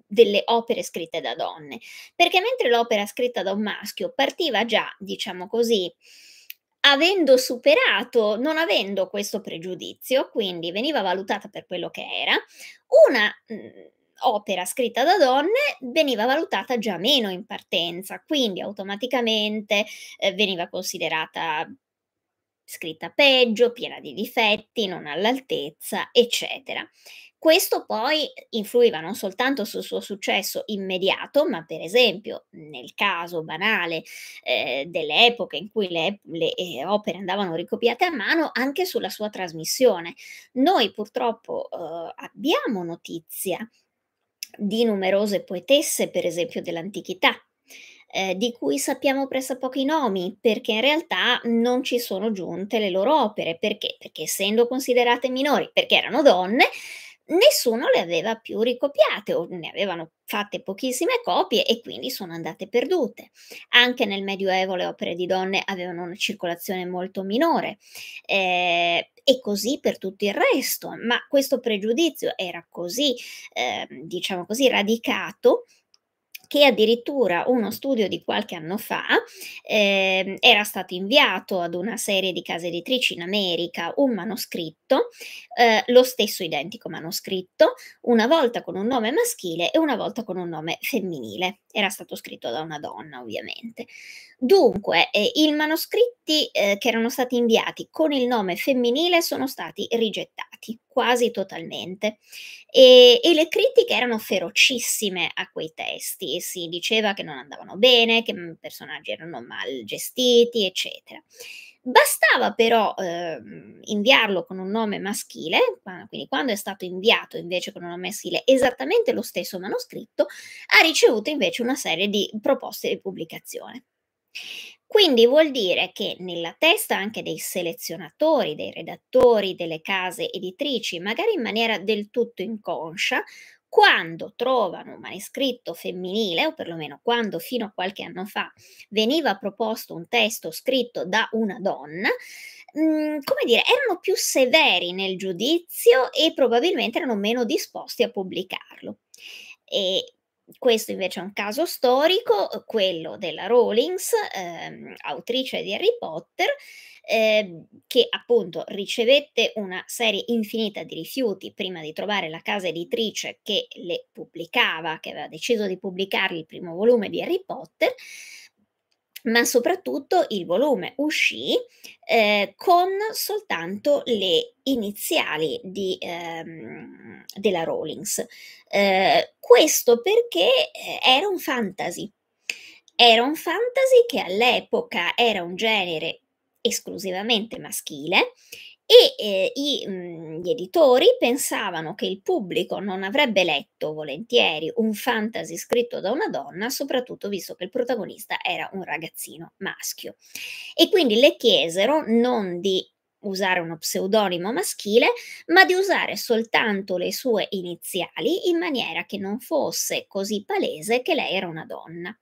delle opere scritte da donne, perché mentre l'opera scritta da un maschio partiva già, diciamo così, avendo superato, non avendo questo pregiudizio, quindi veniva valutata per quello che era, una mh, opera scritta da donne veniva valutata già meno in partenza, quindi automaticamente eh, veniva considerata scritta peggio, piena di difetti, non all'altezza, eccetera. Questo poi influiva non soltanto sul suo successo immediato, ma per esempio nel caso banale eh, delle epoche in cui le, le eh, opere andavano ricopiate a mano, anche sulla sua trasmissione. Noi purtroppo eh, abbiamo notizia di numerose poetesse, per esempio dell'antichità, eh, di cui sappiamo presso pochi nomi, perché in realtà non ci sono giunte le loro opere, perché? Perché essendo considerate minori, perché erano donne, nessuno le aveva più ricopiate o ne avevano fatte pochissime copie e quindi sono andate perdute. Anche nel Medioevo le opere di donne avevano una circolazione molto minore eh, e così per tutto il resto, ma questo pregiudizio era così, eh, diciamo così, radicato che addirittura uno studio di qualche anno fa eh, era stato inviato ad una serie di case editrici in America un manoscritto, eh, lo stesso identico manoscritto, una volta con un nome maschile e una volta con un nome femminile. Era stato scritto da una donna, ovviamente. Dunque, eh, i manoscritti eh, che erano stati inviati con il nome femminile sono stati rigettati quasi totalmente e, e, le critiche erano ferocissime a quei testi, si diceva che non andavano bene, che i mm, personaggi erano mal gestiti, eccetera. Bastava però eh, inviarlo con un nome maschile, quindi quando è stato inviato invece con un nome maschile esattamente lo stesso manoscritto, ha ricevuto invece una serie di proposte di pubblicazione. Quindi vuol dire che nella testa anche dei selezionatori, dei redattori, delle case editrici, magari in maniera del tutto inconscia, quando trovano un manoscritto femminile, o perlomeno quando fino a qualche anno fa veniva proposto un testo scritto da una donna, mm, come dire, erano più severi nel giudizio e probabilmente erano meno disposti a pubblicarlo. E questo invece è un caso storico, quello della Rawlings, ehm, autrice di Harry Potter, ehm, che appunto ricevette una serie infinita di rifiuti prima di trovare la casa editrice che le pubblicava, che aveva deciso di pubblicargli il primo volume di Harry Potter, ma soprattutto il volume uscì eh, con soltanto le iniziali di, ehm, della Rawlings. Eh, questo perché eh, era un fantasy. Era un fantasy che all'epoca era un genere esclusivamente maschile e eh, i, mh, mhmm, gli editori pensavano che il pubblico non avrebbe letto volentieri un fantasy scritto da una donna, soprattutto visto che il protagonista era un ragazzino maschio. E quindi le chiesero non di usare uno pseudonimo maschile, ma di usare soltanto le sue iniziali in maniera che non fosse così palese che lei era una donna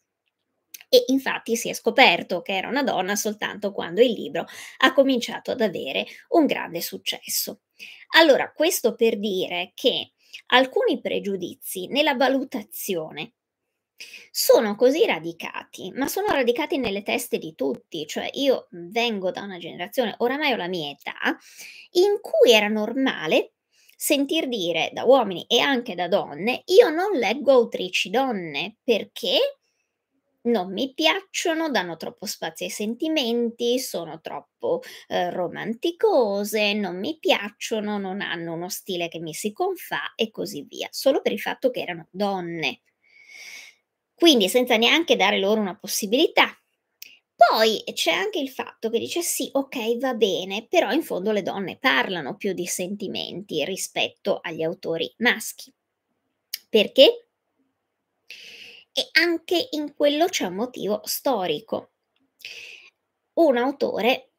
e infatti si è scoperto che era una donna soltanto quando il libro ha cominciato ad avere un grande successo. Allora, questo per dire che alcuni pregiudizi nella valutazione sono così radicati, ma sono radicati nelle teste di tutti, cioè io vengo da una generazione, oramai ho la mia età, in cui era normale sentir dire da uomini e anche da donne, io non leggo autrici donne perché non mi piacciono, danno troppo spazio ai sentimenti, sono troppo eh, romanticose, non mi piacciono, non hanno uno stile che mi si confà e così via, solo per il fatto che erano donne. Quindi senza neanche dare loro una possibilità. Poi c'è anche il fatto che dice sì, ok, va bene, però in fondo le donne parlano più di sentimenti rispetto agli autori maschi. Perché? e anche in quello c'è un motivo storico. Un autore,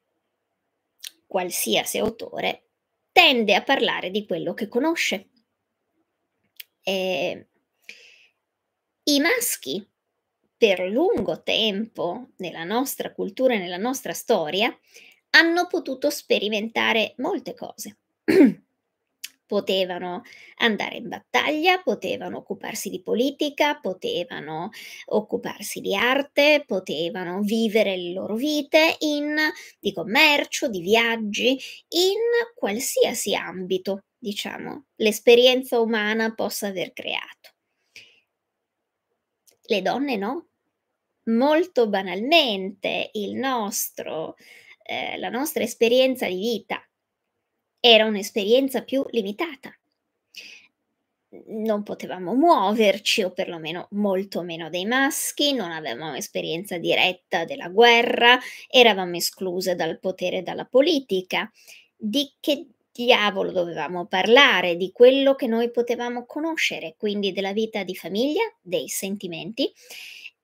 qualsiasi autore, tende a parlare di quello che conosce. Eh, I maschi, per lungo tempo nella nostra cultura e nella nostra storia, hanno potuto sperimentare molte cose. potevano andare in battaglia, potevano occuparsi di politica, potevano occuparsi di arte, potevano vivere le loro vite in, di commercio, di viaggi, in qualsiasi ambito, diciamo, l'esperienza umana possa aver creato. Le donne no. Molto banalmente il nostro, eh, la nostra esperienza di vita era un'esperienza più limitata. Non potevamo muoverci, o perlomeno molto meno dei maschi, non avevamo esperienza diretta della guerra, eravamo escluse dal potere e dalla politica. Di che diavolo dovevamo parlare? Di quello che noi potevamo conoscere, quindi della vita di famiglia, dei sentimenti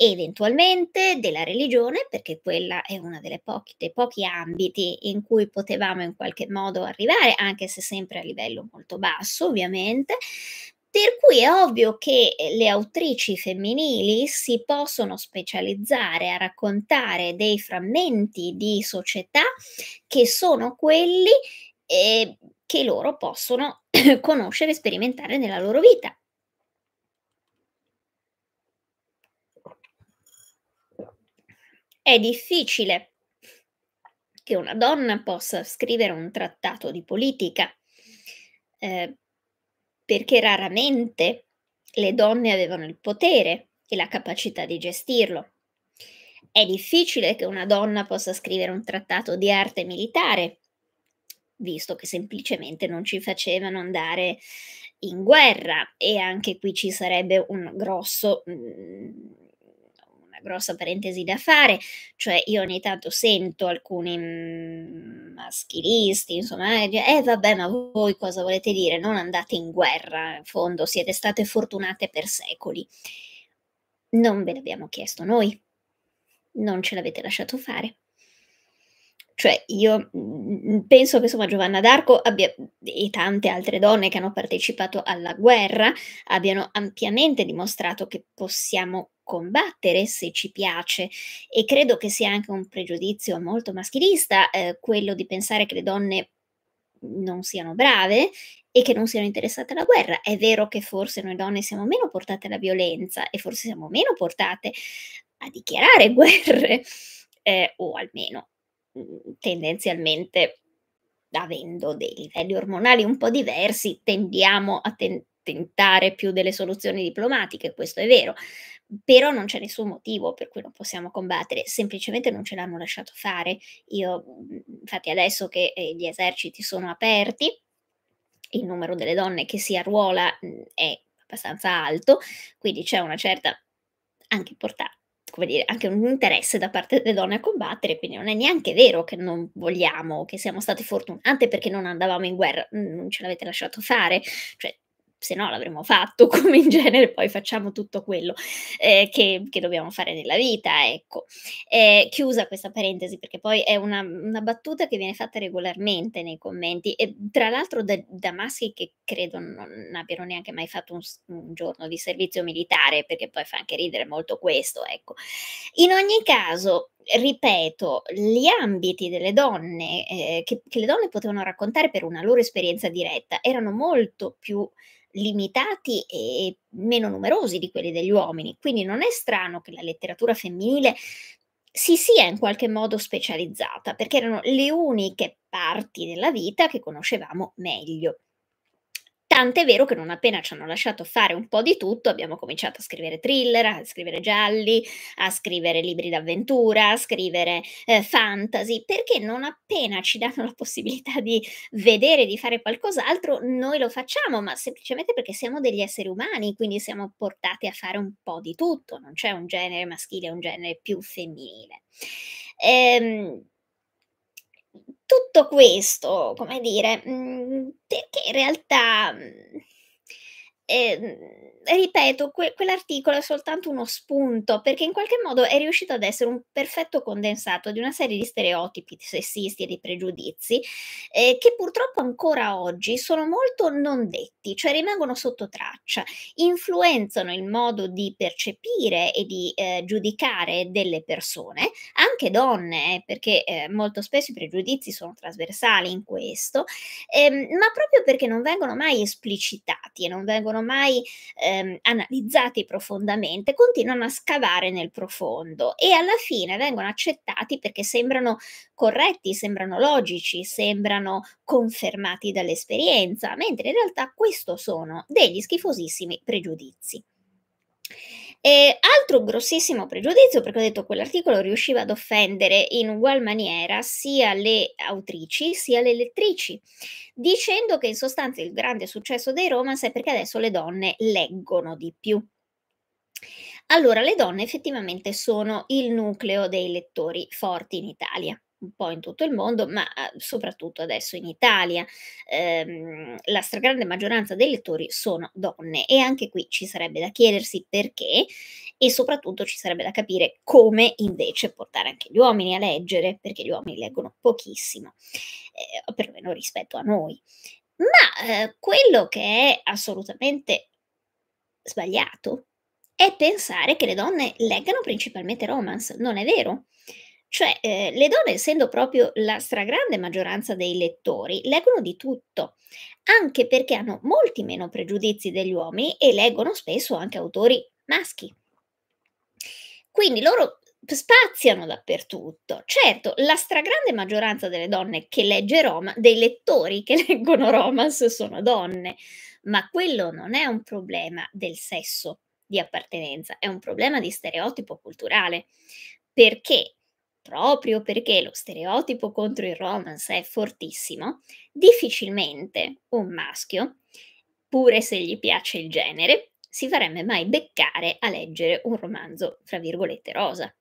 eventualmente della religione, perché quella è uno dei pochi ambiti in cui potevamo in qualche modo arrivare, anche se sempre a livello molto basso, ovviamente. Per cui è ovvio che eh, le autrici femminili si possono specializzare a raccontare dei frammenti di società che sono quelli eh, che loro possono conoscere e sperimentare nella loro vita. È difficile che una donna possa scrivere un trattato di politica, eh, perché raramente le donne avevano il potere e la capacità di gestirlo. È difficile che una donna possa scrivere un trattato di arte militare, visto che semplicemente non ci facevano andare in guerra e anche qui ci sarebbe un grosso mh, mm, grossa parentesi da fare, cioè io ogni tanto sento alcuni mm, maschilisti, insomma, e eh, eh, vabbè, ma voi cosa volete dire? Non andate in guerra, in fondo siete state fortunate per secoli. Non ve l'abbiamo chiesto noi, non ce l'avete lasciato fare. Cioè, io mm, mm, penso che insomma Giovanna d'Arco abbia, e tante altre donne che hanno partecipato alla guerra abbiano ampiamente dimostrato che possiamo combattere se ci piace e credo che sia anche un pregiudizio molto maschilista eh, quello di pensare che le donne non siano brave e che non siano interessate alla guerra. È vero che forse noi donne siamo meno portate alla violenza e forse siamo meno portate a dichiarare guerre, eh, o almeno mm, tendenzialmente avendo dei livelli ormonali un po' diversi, tendiamo a, ten- tentare più delle soluzioni diplomatiche, questo è vero, però non c'è nessun motivo per cui non possiamo combattere, semplicemente non ce l'hanno lasciato fare. Io, mhmm, infatti, adesso che eh, gli eserciti sono aperti, il numero delle donne che si arruola mhmm, è abbastanza alto, quindi c'è una certa anche importanza come dire, anche un interesse da parte delle donne a combattere, quindi non è neanche vero che non vogliamo, che siamo state fortunate perché non andavamo in guerra, mhmm, non ce l'avete lasciato fare, cioè se no l'avremmo fatto come in genere poi facciamo tutto quello eh, che, che, dobbiamo fare nella vita, ecco. Eh, chiusa questa parentesi perché poi è una, una, battuta che viene fatta regolarmente nei commenti e tra l'altro da, da maschi che credo non abbiano neanche mai fatto un, un, giorno di servizio militare perché poi fa anche ridere molto questo, ecco. In ogni caso, ripeto, gli ambiti delle donne eh, che, che le donne potevano raccontare per una loro esperienza diretta erano molto più limitati e meno numerosi di quelli degli uomini, quindi non è strano che la letteratura femminile si sia in qualche modo specializzata, perché erano le uniche parti della vita che conoscevamo meglio. Tant'è vero che non appena ci hanno lasciato fare un po' di tutto, abbiamo cominciato a scrivere thriller, a scrivere gialli, a scrivere libri d'avventura, a scrivere eh, fantasy, perché non appena ci danno la possibilità di vedere, di fare qualcos'altro, noi lo facciamo, ma semplicemente perché siamo degli esseri umani, quindi siamo portati a fare un po' di tutto, non c'è un genere maschile un genere più femminile. Ehm, tutto questo, come dire, mm, perché in realtà mm, e, ehm, ripeto, que- quell'articolo è soltanto uno spunto perché in qualche modo è riuscito ad essere un perfetto condensato di una serie di stereotipi di sessisti e di pregiudizi eh, che purtroppo ancora oggi sono molto non detti, cioè rimangono sotto traccia, influenzano il modo di percepire e di eh, giudicare delle persone, anche donne, eh, perché eh, molto spesso i pregiudizi sono trasversali in questo, ehm, ma proprio perché non vengono mai esplicitati e non vengono mai ehm, analizzati profondamente, continuano a scavare nel profondo e alla fine vengono accettati perché sembrano corretti, sembrano logici, sembrano confermati dall'esperienza, mentre in realtà questo sono degli schifosissimi pregiudizi. E altro grossissimo pregiudizio, perché ho detto che quell'articolo riusciva ad offendere in ugual maniera sia le autrici sia le lettrici, dicendo che in sostanza il grande successo dei romance è perché adesso le donne leggono di più. Allora, le donne effettivamente sono il nucleo dei lettori forti in Italia un po' in tutto il mondo, ma eh, soprattutto adesso in Italia. Ehm, la stragrande maggioranza dei lettori sono donne e anche qui ci sarebbe da chiedersi perché e soprattutto ci sarebbe da capire come invece portare anche gli uomini a leggere, perché gli uomini leggono pochissimo, eh, perlomeno rispetto a noi. Ma eh, quello che è assolutamente sbagliato è pensare che le donne leggano principalmente romance, non è vero? Cioè, eh, le donne, essendo proprio la stragrande maggioranza dei lettori, leggono di tutto, anche perché hanno molti meno pregiudizi degli uomini e leggono spesso anche autori maschi. Quindi loro spaziano dappertutto. Certo, la stragrande maggioranza delle donne che legge Roma, dei lettori che leggono Romance sono donne, ma quello non è un problema del sesso di appartenenza, è un problema di stereotipo culturale, perché proprio perché lo stereotipo contro il romance è fortissimo, difficilmente un maschio, pure se gli piace il genere, si farebbe mai beccare a leggere un romanzo, fra virgolette, rosa.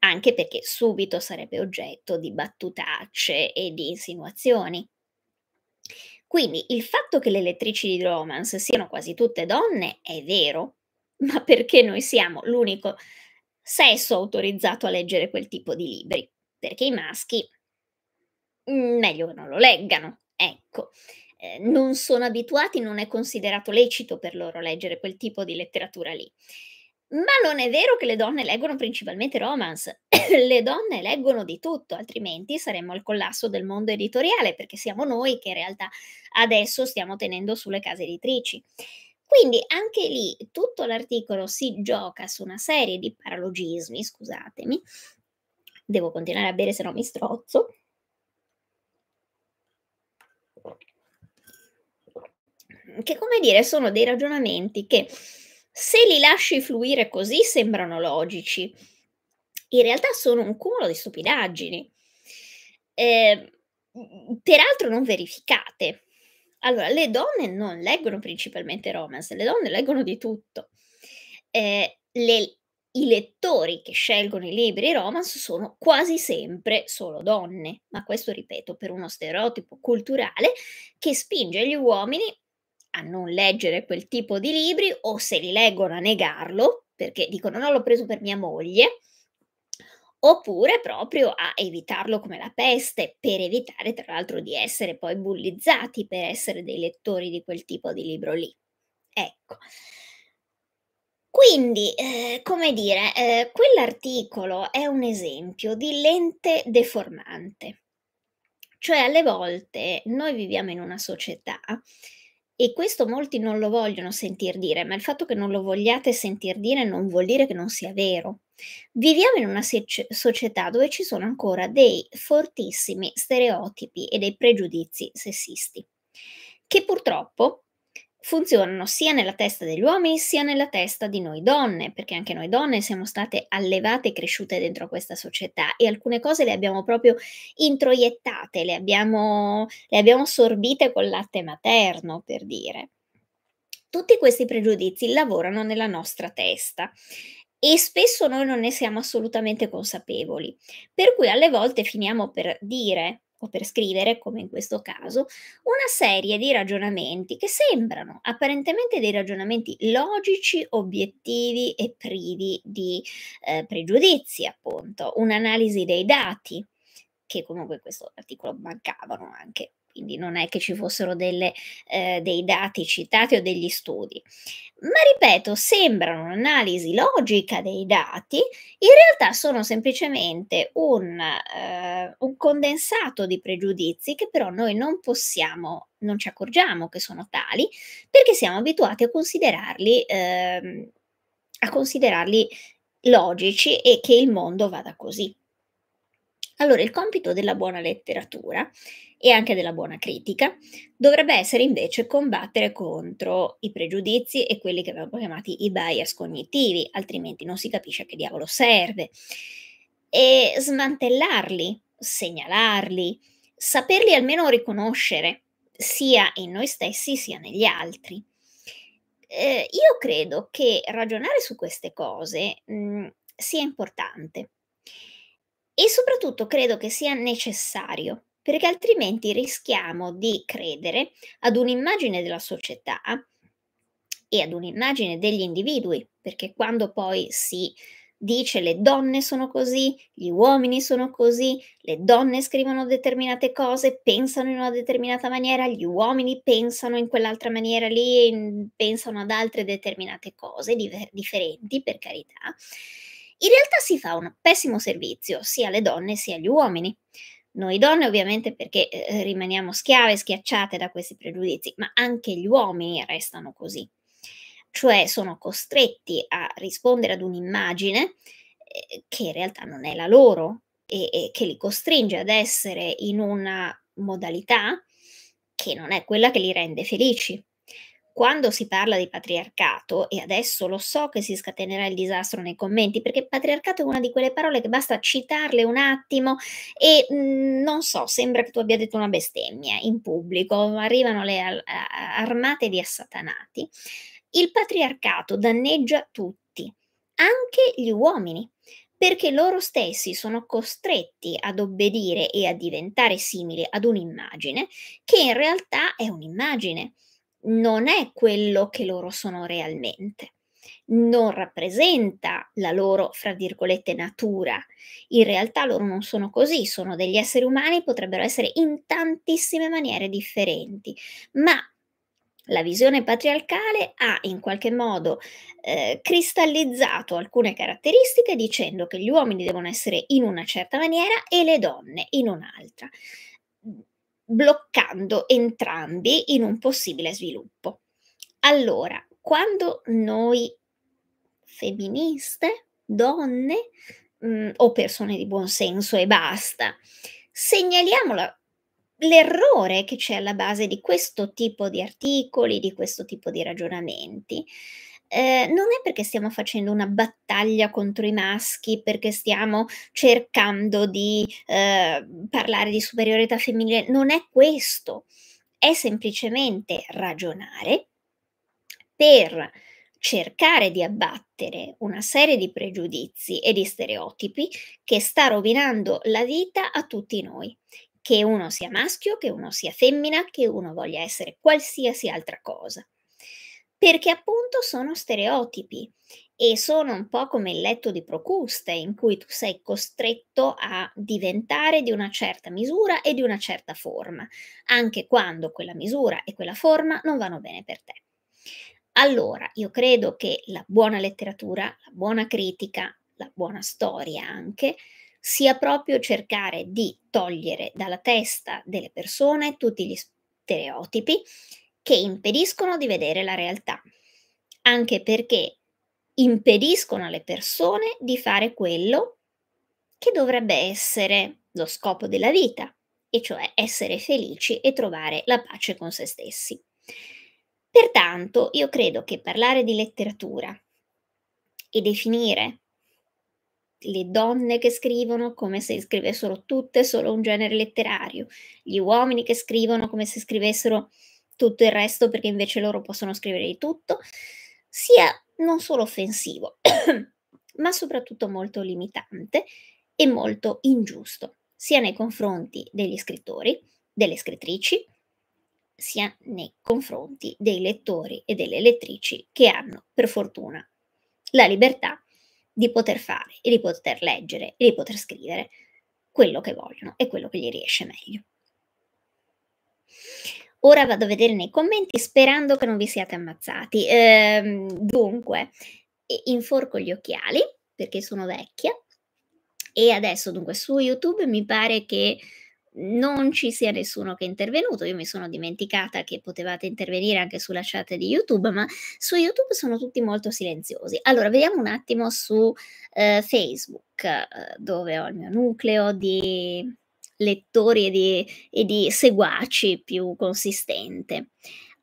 Anche perché subito sarebbe oggetto di battutacce e di insinuazioni. Quindi il fatto che le lettrici di romance siano quasi tutte donne è vero, ma perché noi siamo l'unico sesso autorizzato a leggere quel tipo di libri, perché i maschi mm, meglio che non lo leggano, ecco. Eh, non sono abituati, non è considerato lecito per loro leggere quel tipo di letteratura lì. Ma non è vero che le donne leggono principalmente romance, le donne leggono di tutto, altrimenti saremmo al collasso del mondo editoriale, perché siamo noi che in realtà adesso stiamo tenendo sulle case editrici. Quindi anche lì tutto l'articolo si gioca su una serie di paralogismi, scusatemi, devo continuare a bere se no mi strozzo. Che come dire, sono dei ragionamenti che se li lasci fluire così sembrano logici, in realtà sono un cumulo di stupidaggini. Eh, peraltro non verificate, allora, le donne non leggono principalmente romance, le donne leggono di tutto. Ehm, le i lettori che scelgono i libri romance sono quasi sempre solo donne, ma questo ripeto per uno stereotipo culturale che spinge gli uomini a non leggere quel tipo di libri o se li leggono a negarlo perché dicono no l'ho preso per mia moglie oppure proprio a evitarlo come la peste, per evitare tra l'altro di essere poi bullizzati per essere dei lettori di quel tipo di libro lì. Ecco. Quindi, eh, come dire, eh, quell'articolo è un esempio di lente deformante. Cioè, alle volte noi viviamo in una società e questo molti non lo vogliono sentir dire, ma il fatto che non lo vogliate sentir dire non vuol dire che non sia vero. Viviamo in una se- società dove ci sono ancora dei fortissimi stereotipi e dei pregiudizi sessisti, che purtroppo funzionano sia nella testa degli uomini sia nella testa di noi donne, perché anche noi donne siamo state allevate e cresciute dentro questa società e alcune cose le abbiamo proprio introiettate, le abbiamo, le abbiamo assorbite col latte materno, per dire. Tutti questi pregiudizi lavorano nella nostra testa e spesso noi non ne siamo assolutamente consapevoli, per cui alle volte finiamo per dire o per scrivere, come in questo caso, una serie di ragionamenti che sembrano apparentemente dei ragionamenti logici, obiettivi e privi di eh, pregiudizi, appunto, un'analisi dei dati, che comunque in questo articolo mancavano anche quindi non è che ci fossero delle, eh, dei dati citati o degli studi. Ma ripeto, sembrano un'analisi logica dei dati, in realtà sono semplicemente un, eh, un condensato di pregiudizi che però noi non possiamo, non ci accorgiamo che sono tali, perché siamo abituati a considerarli, eh, a considerarli logici e che il mondo vada così. Allora, il compito della buona letteratura e anche della buona critica dovrebbe essere invece combattere contro i pregiudizi e quelli che vengono chiamati i bias cognitivi, altrimenti non si capisce a che diavolo serve. E smantellarli, segnalarli, saperli almeno riconoscere, sia in noi stessi sia negli altri. Eh, io credo che ragionare su queste cose mh, sia importante e soprattutto credo che sia necessario, perché altrimenti rischiamo di credere ad un'immagine della società e ad un'immagine degli individui, perché quando poi si dice le donne sono così, gli uomini sono così, le donne scrivono determinate cose, pensano in una determinata maniera, gli uomini pensano in quell'altra maniera lì, pensano ad altre determinate cose diver- differenti, per carità in realtà si fa un pessimo servizio sia alle donne sia agli uomini. Noi donne ovviamente perché eh, eh, rimaniamo schiave, schiacciate da questi pregiudizi, ma anche gli uomini restano così. Cioè sono costretti a rispondere ad un'immagine eh, che in realtà non è la loro e, e che li costringe ad essere in una modalità che non è quella che li rende felici quando si parla di patriarcato, e adesso lo so che si scatenerà il disastro nei commenti, perché patriarcato è una di quelle parole che basta citarle un attimo e mh, mm, non so, sembra che tu abbia detto una bestemmia in pubblico, arrivano le a, armate di assatanati. Il patriarcato danneggia tutti, anche gli uomini, perché loro stessi sono costretti ad obbedire e a diventare simili ad un'immagine che in realtà è un'immagine non è quello che loro sono realmente, non rappresenta la loro, fra virgolette, natura. In realtà loro non sono così, sono degli esseri umani, potrebbero essere in tantissime maniere differenti, ma la visione patriarcale ha in qualche modo eh, cristallizzato alcune caratteristiche dicendo che gli uomini devono essere in una certa maniera e le donne in un'altra bloccando entrambi in un possibile sviluppo. Allora, quando noi femministe, donne mh, mm, o persone di buon senso e basta, segnaliamo la, l'errore che c'è alla base di questo tipo di articoli, di questo tipo di ragionamenti, eh, non è perché stiamo facendo una battaglia contro i maschi, perché stiamo cercando di eh, parlare di superiorità femminile, non è questo, è semplicemente ragionare per cercare di abbattere una serie di pregiudizi e di stereotipi che sta rovinando la vita a tutti noi, che uno sia maschio, che uno sia femmina, che uno voglia essere qualsiasi altra cosa perché appunto sono stereotipi e sono un po' come il letto di Procuste in cui tu sei costretto a diventare di una certa misura e di una certa forma, anche quando quella misura e quella forma non vanno bene per te. Allora, io credo che la buona letteratura, la buona critica, la buona storia anche, sia proprio cercare di togliere dalla testa delle persone tutti gli stereotipi che impediscono di vedere la realtà, anche perché impediscono alle persone di fare quello che dovrebbe essere lo scopo della vita, e cioè essere felici e trovare la pace con se stessi. Pertanto io credo che parlare di letteratura e definire le donne che scrivono come se scrivessero tutte solo un genere letterario, gli uomini che scrivono come se scrivessero tutto il resto perché invece loro possono scrivere di tutto, sia non solo offensivo, ma soprattutto molto limitante e molto ingiusto, sia nei confronti degli scrittori, delle scrittrici, sia nei confronti dei lettori e delle lettrici che hanno, per fortuna, la libertà di poter fare e di poter leggere e di poter scrivere quello che vogliono e quello che gli riesce meglio. Ora vado a vedere nei commenti sperando che non vi siate ammazzati. Ehm, dunque, inforco gli occhiali perché sono vecchia e adesso dunque su YouTube mi pare che non ci sia nessuno che è intervenuto. Io mi sono dimenticata che potevate intervenire anche sulla chat di YouTube, ma su YouTube sono tutti molto silenziosi. Allora, vediamo un attimo su eh, Facebook, eh, dove ho il mio nucleo di lettori e di, e di seguaci più consistente.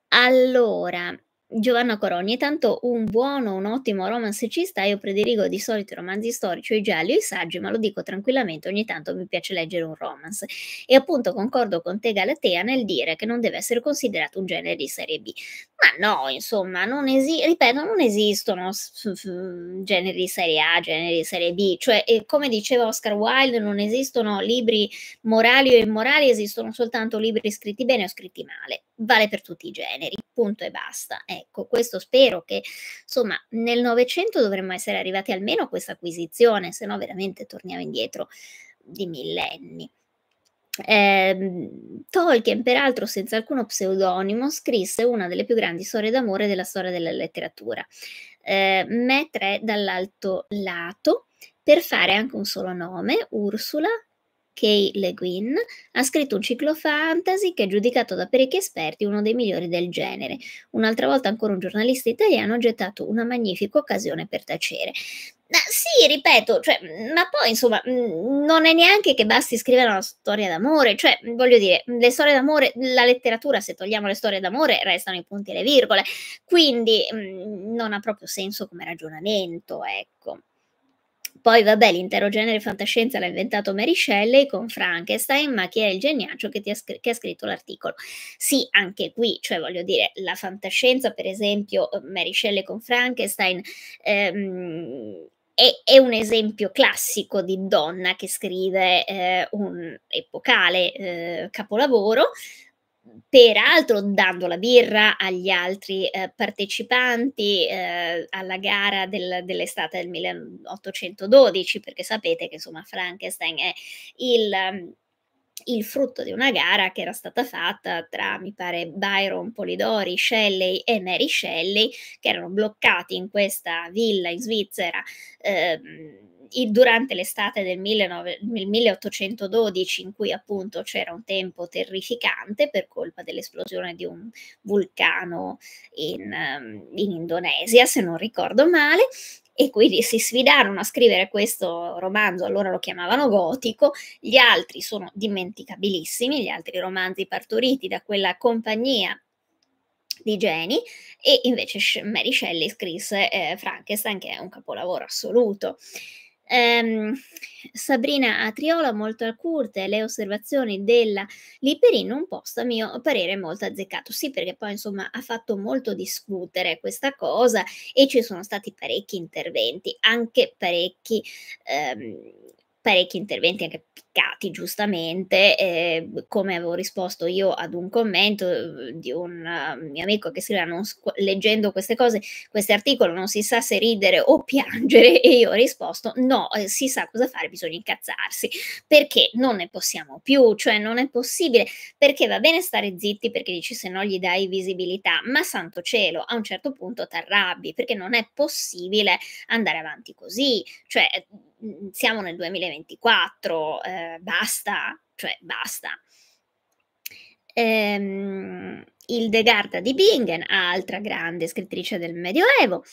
Allora, Giovanna Coroni, tanto un buono, un ottimo romance ci sta, io prediligo di solito i romanzi storici i gialli o i saggi, ma lo dico tranquillamente, ogni tanto mi piace leggere un romance. E appunto concordo con te Galatea nel dire che non deve essere considerato un genere di serie B. Ma no, insomma, non esi- ripeto, non esistono generi di serie A, generi di serie B, cioè come diceva Oscar Wilde non esistono libri morali o immorali, esistono soltanto libri scritti bene o scritti male vale per tutti i generi, punto e basta. Ecco, questo spero che, insomma, nel Novecento dovremmo essere arrivati almeno a questa acquisizione, se no veramente torniamo indietro di millenni. Eh, Tolkien, peraltro senza alcuno pseudonimo, scrisse una delle più grandi storie d'amore della storia della letteratura, eh, Me tre dall'alto lato, per fare anche un solo nome, Ursula, Kay Le Guin, ha scritto un ciclo fantasy che è giudicato da parecchi esperti uno dei migliori del genere. Un'altra volta ancora un giornalista italiano ha gettato una magnifica occasione per tacere. Ma sì, ripeto, cioè, ma poi insomma, mm, non è neanche che basti scrivere una storia d'amore, cioè, voglio dire, le storie d'amore, la letteratura, se togliamo le storie d'amore, restano i punti e le virgole, quindi mh, mm, non ha proprio senso come ragionamento, ecco. Poi, vabbè, l'intero genere fantascienza l'ha inventato Mary Shelley con Frankenstein, ma chi è il geniaccio che, scr- che, ha scritto l'articolo? Sì, anche qui, cioè voglio dire, la fantascienza, per esempio, eh, Mary Shelley con Frankenstein, ehm, è, un esempio classico di donna che scrive eh, un epocale eh, capolavoro, peraltro dando la birra agli altri eh, partecipanti eh, alla gara del, dell'estate del 1812, perché sapete che insomma Frankenstein è il il frutto di una gara che era stata fatta tra, mi pare, Byron, Polidori, Shelley e Mary Shelley, che erano bloccati in questa villa in Svizzera. Ehm, durante l'estate del 1812, in cui appunto c'era un tempo terrificante per colpa dell'esplosione di un vulcano in, ehm, in Indonesia, se non ricordo male, e quindi si sfidarono a scrivere questo romanzo, allora lo chiamavano gotico, gli altri sono dimenticabilissimi, gli altri romanzi partoriti da quella compagnia di geni, e invece Mary Shelley scrisse eh, Frankenstein che è un capolavoro assoluto ehm, Sabrina Atriola molto al curte le osservazioni della Liperino un posto a mio parere molto azzeccato sì perché poi insomma ha fatto molto discutere questa cosa e ci sono stati parecchi interventi anche parecchi ehm, parecchi interventi anche piccati, giustamente, eh, come avevo risposto io ad un commento eh, di un uh, mio amico che scriveva non, leggendo queste cose, questo articolo non si sa se ridere o piangere e io ho risposto no, eh, si sa cosa fare, bisogna incazzarsi, perché non ne possiamo più, cioè non è possibile, perché va bene stare zitti perché dici se no gli dai visibilità, ma santo cielo, a un certo punto ti arrabbi perché non è possibile andare avanti così, cioè mm, siamo nel 2020 2024, eh, basta, cioè basta. Ehm, Garda di Bingen, altra grande scrittrice del Medioevo.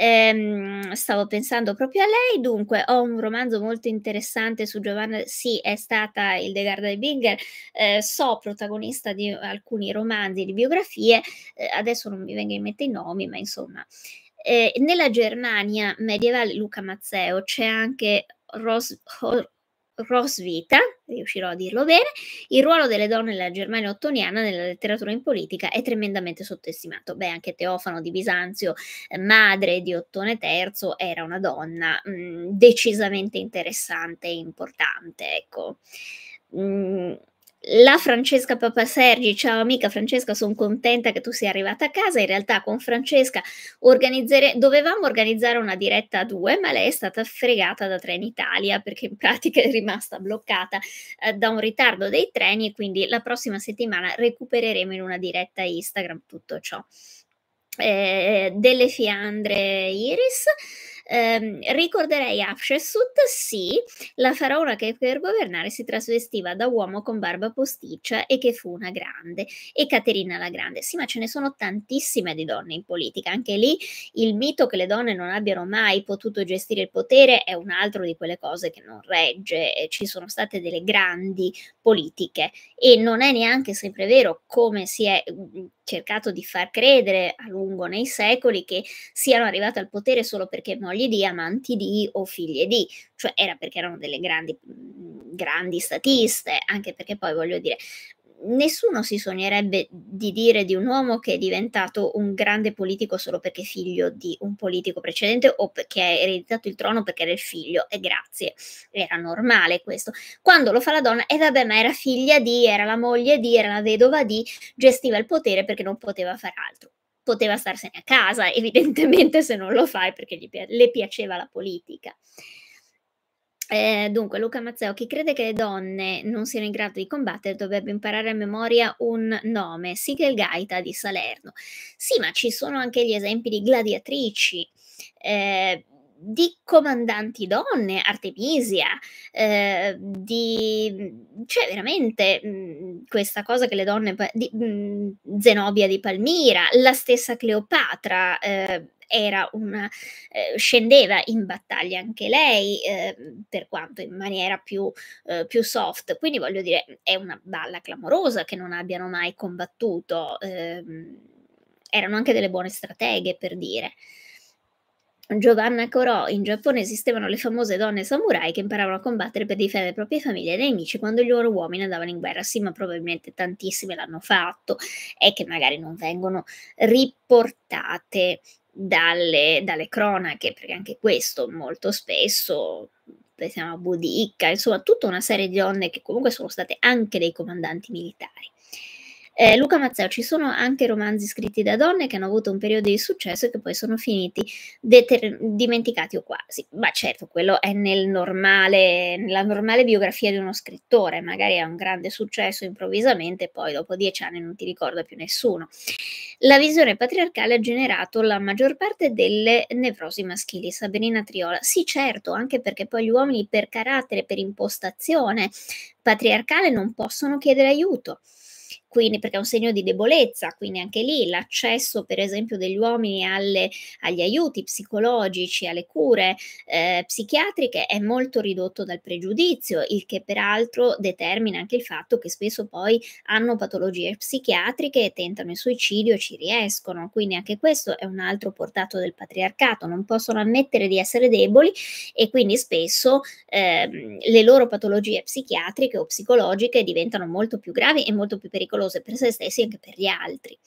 Ehm, stavo pensando proprio a lei, dunque ho un romanzo molto interessante su Giovanna, sì, è stata il De Garda di Bingen, eh, so protagonista di alcuni romanzi, di biografie, eh, adesso non mi vengono in mente i nomi, ma insomma. Eh, nella Germania medievale Luca Mazzeo c'è anche Ros- Rosvita, riuscirò a dirlo bene, il ruolo delle donne nella Germania ottoniana nella letteratura in politica è tremendamente sottestimato. Beh, anche Teofano di Bisanzio, eh, madre di Ottone III, era una donna mh, mm, decisamente interessante e importante, ecco. Mh, mm, la Francesca Papa Sergi, ciao amica Francesca, sono contenta che tu sia arrivata a casa. In realtà con Francesca organizzere... dovevamo organizzare una diretta a due, ma lei è stata fregata da Trenitalia perché in pratica è rimasta bloccata eh, da un ritardo dei treni e quindi la prossima settimana recupereremo in una diretta Instagram tutto ciò. Eh, delle Fiandre Iris. Eh, ricorderei Hatshepsut, sì, la faraona che per governare si trasvestiva da uomo con barba posticcia e che fu una grande, e Caterina la Grande. Sì, ma ce ne sono tantissime di donne in politica, anche lì il mito che le donne non abbiano mai potuto gestire il potere è un altro di quelle cose che non regge, ci sono state delle grandi politiche e non è neanche sempre vero come si è cercato di far credere a lungo nei secoli che siano arrivate al potere solo perché mogli di, amanti di o figlie di, cioè era perché erano delle grandi, mm, grandi statiste, anche perché poi voglio dire, nessuno si sognerebbe di dire di un uomo che è diventato un grande politico solo perché figlio di un politico precedente o perché ha ereditato il trono perché era il figlio e grazie, era normale questo. Quando lo fa la donna, e eh vabbè, ma era figlia di, era la moglie di, era la vedova di, gestiva il potere perché non poteva far altro. Poteva starsene a casa, evidentemente se non lo fai perché pi- le piaceva la politica. Eh, dunque, Luca Mazzeo, chi crede che le donne non siano in grado di combattere dovrebbe imparare a memoria un nome, Sigel Gaita di Salerno. Sì, ma ci sono anche gli esempi di gladiatrici, eh, di comandanti donne, Artemisia, eh, di... c'è cioè, veramente mh, questa cosa che le donne... Di, mh, Zenobia di Palmira, la stessa Cleopatra, eh, era una, eh, scendeva in battaglia anche lei, eh, per quanto in maniera più, eh, più, soft. Quindi voglio dire, è una balla clamorosa che non abbiano mai combattuto. Ehm, erano anche delle buone strateghe, per dire. Giovanna Corò, in Giappone esistevano le famose donne samurai che imparavano a combattere per difendere le proprie famiglie e nemici quando gli loro uomini andavano in guerra. Sì, ma probabilmente tantissime l'hanno fatto e che magari non vengono riportate dalle, dalle cronache, perché anche questo molto spesso pensiamo a Budicca, insomma tutta una serie di donne che comunque sono state anche dei comandanti militari. Eh, Luca Mazzeo, ci sono anche romanzi scritti da donne che hanno avuto un periodo di successo e che poi sono finiti deter- dimenticati o quasi. Ma certo, quello è nel normale, nella normale biografia di uno scrittore, magari ha un grande successo improvvisamente poi dopo dieci anni non ti ricorda più nessuno. La visione patriarcale ha generato la maggior parte delle nevrosi maschili, Sabrina Triola. Sì, certo, anche perché poi gli uomini per carattere, per impostazione patriarcale non possono chiedere aiuto quindi perché è un segno di debolezza, quindi anche lì l'accesso per esempio degli uomini alle, agli aiuti psicologici, alle cure eh, psichiatriche è molto ridotto dal pregiudizio, il che peraltro determina anche il fatto che spesso poi hanno patologie psichiatriche, tentano il suicidio e ci riescono, quindi anche questo è un altro portato del patriarcato, non possono ammettere di essere deboli e quindi spesso eh, le loro patologie psichiatriche o psicologiche diventano molto più gravi e molto più pericolose valorose per se stessi e anche per gli altri.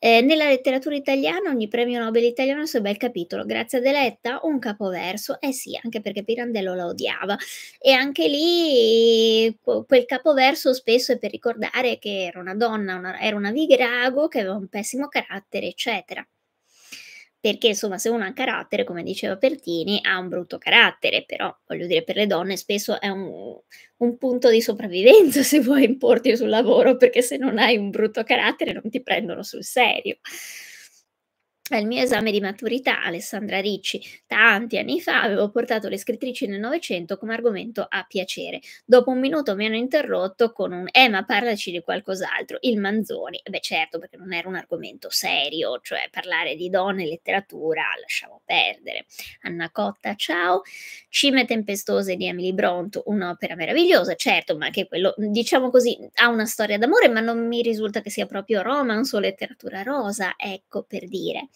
Eh, nella letteratura italiana ogni premio Nobel italiano ha un suo bel capitolo, grazie a Deletta un capoverso, eh sì, anche perché Pirandello la odiava e anche lì quel capoverso spesso è per ricordare che era una donna, una, era una vigrago che aveva un pessimo carattere, eccetera perché insomma se uno ha carattere, come diceva Pertini, ha un brutto carattere, però voglio dire per le donne spesso è un, un punto di sopravvivenza se vuoi importi sul lavoro, perché se non hai un brutto carattere non ti prendono sul serio al mio esame di maturità, Alessandra Ricci, tanti anni fa, avevo portato le scrittrici nel Novecento come argomento a piacere. Dopo un minuto mi hanno interrotto con un eh ma parlaci di qualcos'altro, il Manzoni. Beh certo, perché non era un argomento serio, cioè parlare di donne e letteratura, lasciamo perdere. Anna Cotta, ciao. Cime tempestose di Emily Bronto, un'opera meravigliosa, certo, ma anche quello, diciamo così, ha una storia d'amore, ma non mi risulta che sia proprio romance o letteratura rosa, ecco per dire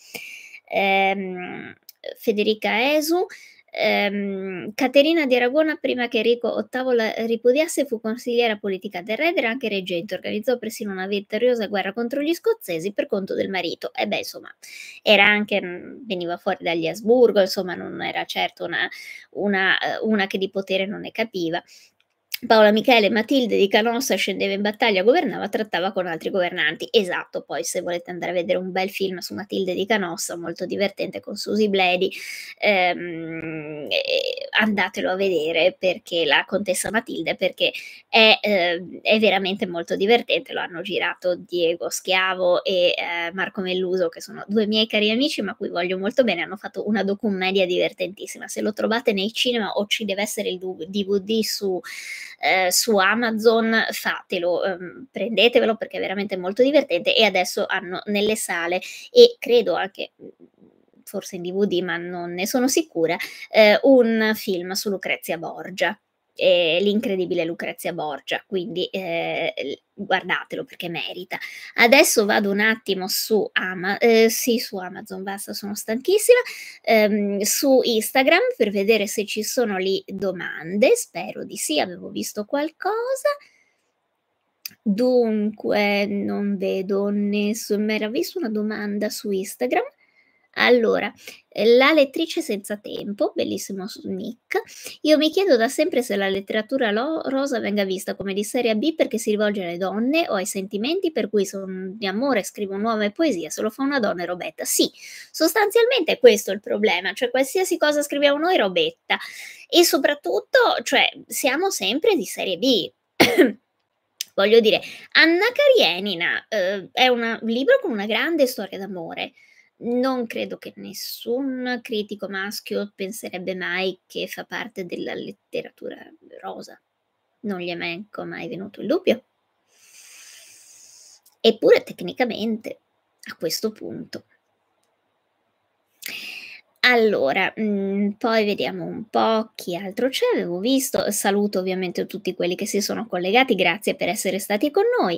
ehm, Federica Esu. Ehm, Caterina di Aragona, prima che Enrico VIII la ripudiasse, fu consigliera politica del re ed era anche reggente. Organizzò persino una vittoriosa guerra contro gli scozzesi per conto del marito. E beh, insomma, era anche, mm, veniva fuori dagli Asburgo, insomma, non era certo una, una, eh, una che di potere non ne capiva. Paola Michele Matilde di Canossa scendeva in battaglia, governava, trattava con altri governanti. Esatto, poi se volete andare a vedere un bel film su Matilde di Canossa, molto divertente con Susie Bledi, ehm, andatelo a vedere perché la contessa Matilde perché è, eh, è, veramente molto divertente, lo hanno girato Diego Schiavo e eh, Marco Melluso che sono due miei cari amici ma cui voglio molto bene, hanno fatto una documedia divertentissima. Se lo trovate nei cinema o ci deve essere il DVD su eh, su Amazon fatelo, ehm, prendetevelo perché è veramente molto divertente e adesso hanno nelle sale e credo anche forse in DVD ma non ne sono sicura eh, un film su Lucrezia Borgia e l'incredibile Lucrezia Borgia, quindi eh, guardatelo perché merita. Adesso vado un attimo su, Ama- eh, sì, su Amazon, basta, sono stanchissima, ehm, su Instagram per vedere se ci sono lì domande, spero di sì, avevo visto qualcosa. Dunque, non vedo nessuno, mi era visto una domanda su Instagram. Allora, eh, la lettrice senza tempo, bellissimo nick. Io mi chiedo da sempre se la letteratura rosa venga vista come di serie B perché si rivolge alle donne o ai sentimenti per cui sono di amore, scrivo nuove poesie, se lo fa una donna è robetta. Sì, sostanzialmente è questo il problema, cioè qualsiasi cosa scriviamo noi è robetta. E soprattutto, cioè, siamo sempre di serie B. Voglio dire, Anna Karienina eh, è un libro con una grande storia d'amore non credo che nessun critico maschio penserebbe mai che fa parte della letteratura rosa. Non gli è mai, ecco, mai venuto il dubbio. Eppure tecnicamente, a questo punto, allora, mhmm, poi vediamo un po' chi altro c'è, avevo visto saluto ovviamente tutti quelli che si sono collegati, grazie per essere stati con noi.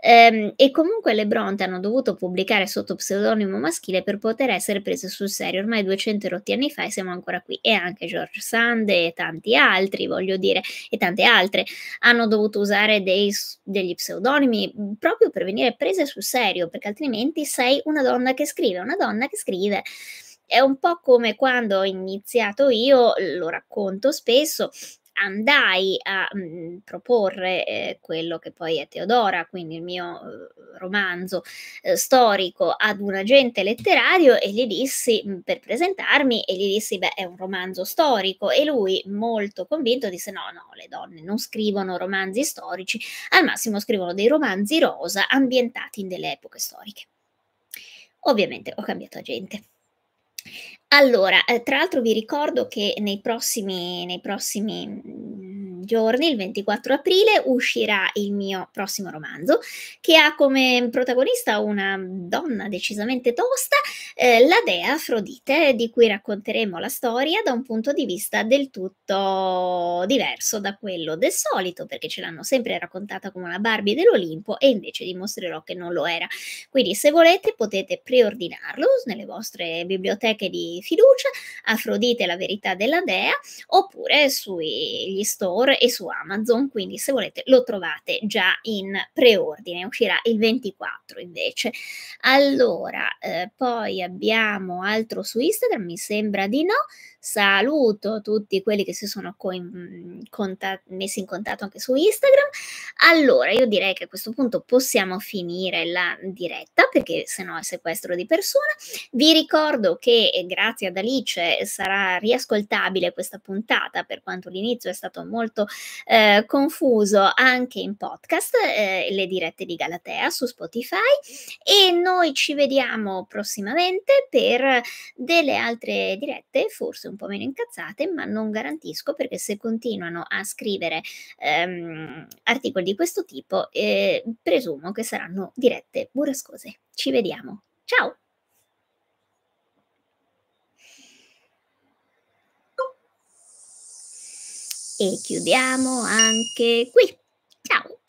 Ehm, e comunque le Brontë hanno dovuto pubblicare sotto pseudonimo maschile per poter essere prese sul serio, ormai 200 e rotti anni fa e siamo ancora qui. E anche George Sand e tanti altri, voglio dire, e tante altre, hanno dovuto usare dei degli pseudonimi proprio per venire prese sul serio, perché altrimenti sei una donna che scrive, una donna che scrive è un po' come quando ho iniziato io, lo racconto spesso, andai a mh, mhmm, proporre eh, quello che poi è Teodora, quindi il mio eh, romanzo eh, storico ad un agente letterario e gli dissi mh, mhmm, per presentarmi e gli dissi beh è un romanzo storico e lui molto convinto disse no no le donne non scrivono romanzi storici, al massimo scrivono dei romanzi rosa ambientati in delle epoche storiche. Ovviamente ho cambiato agente. Allora, eh, tra l'altro vi ricordo che nei prossimi, nei prossimi mm, giorni, il 24 aprile, uscirà il mio prossimo romanzo che ha come protagonista una donna decisamente tosta, eh, la dea Afrodite, di cui racconteremo la storia da un punto di vista del tutto diverso da quello del solito, perché ce l'hanno sempre raccontata come una Barbie dell'Olimpo e invece dimostrerò che non lo era. Quindi se volete potete preordinarlo nelle vostre biblioteche di fiducia, Afrodite la verità della dea, oppure sugli store Store e su Amazon, quindi se volete lo trovate già in preordine, uscirà il 24 invece. Allora, eh, poi abbiamo altro su Instagram, mi sembra di no saluto tutti quelli che si sono messi in contatto anche su Instagram. Allora, io direi che a questo punto possiamo finire la diretta perché se no è sequestro di persona. Vi ricordo che eh, grazie ad Alice eh, sarà riascoltabile questa puntata per quanto l'inizio è stato molto eh, confuso anche in podcast, eh, le dirette di Galatea su Spotify e noi ci vediamo prossimamente per delle altre dirette, forse un un po' meno incazzate, ma non garantisco perché se continuano a scrivere ehm, articoli di questo tipo, eh, presumo che saranno dirette burrascose. Ci vediamo. Ciao! E chiudiamo anche qui. Ciao!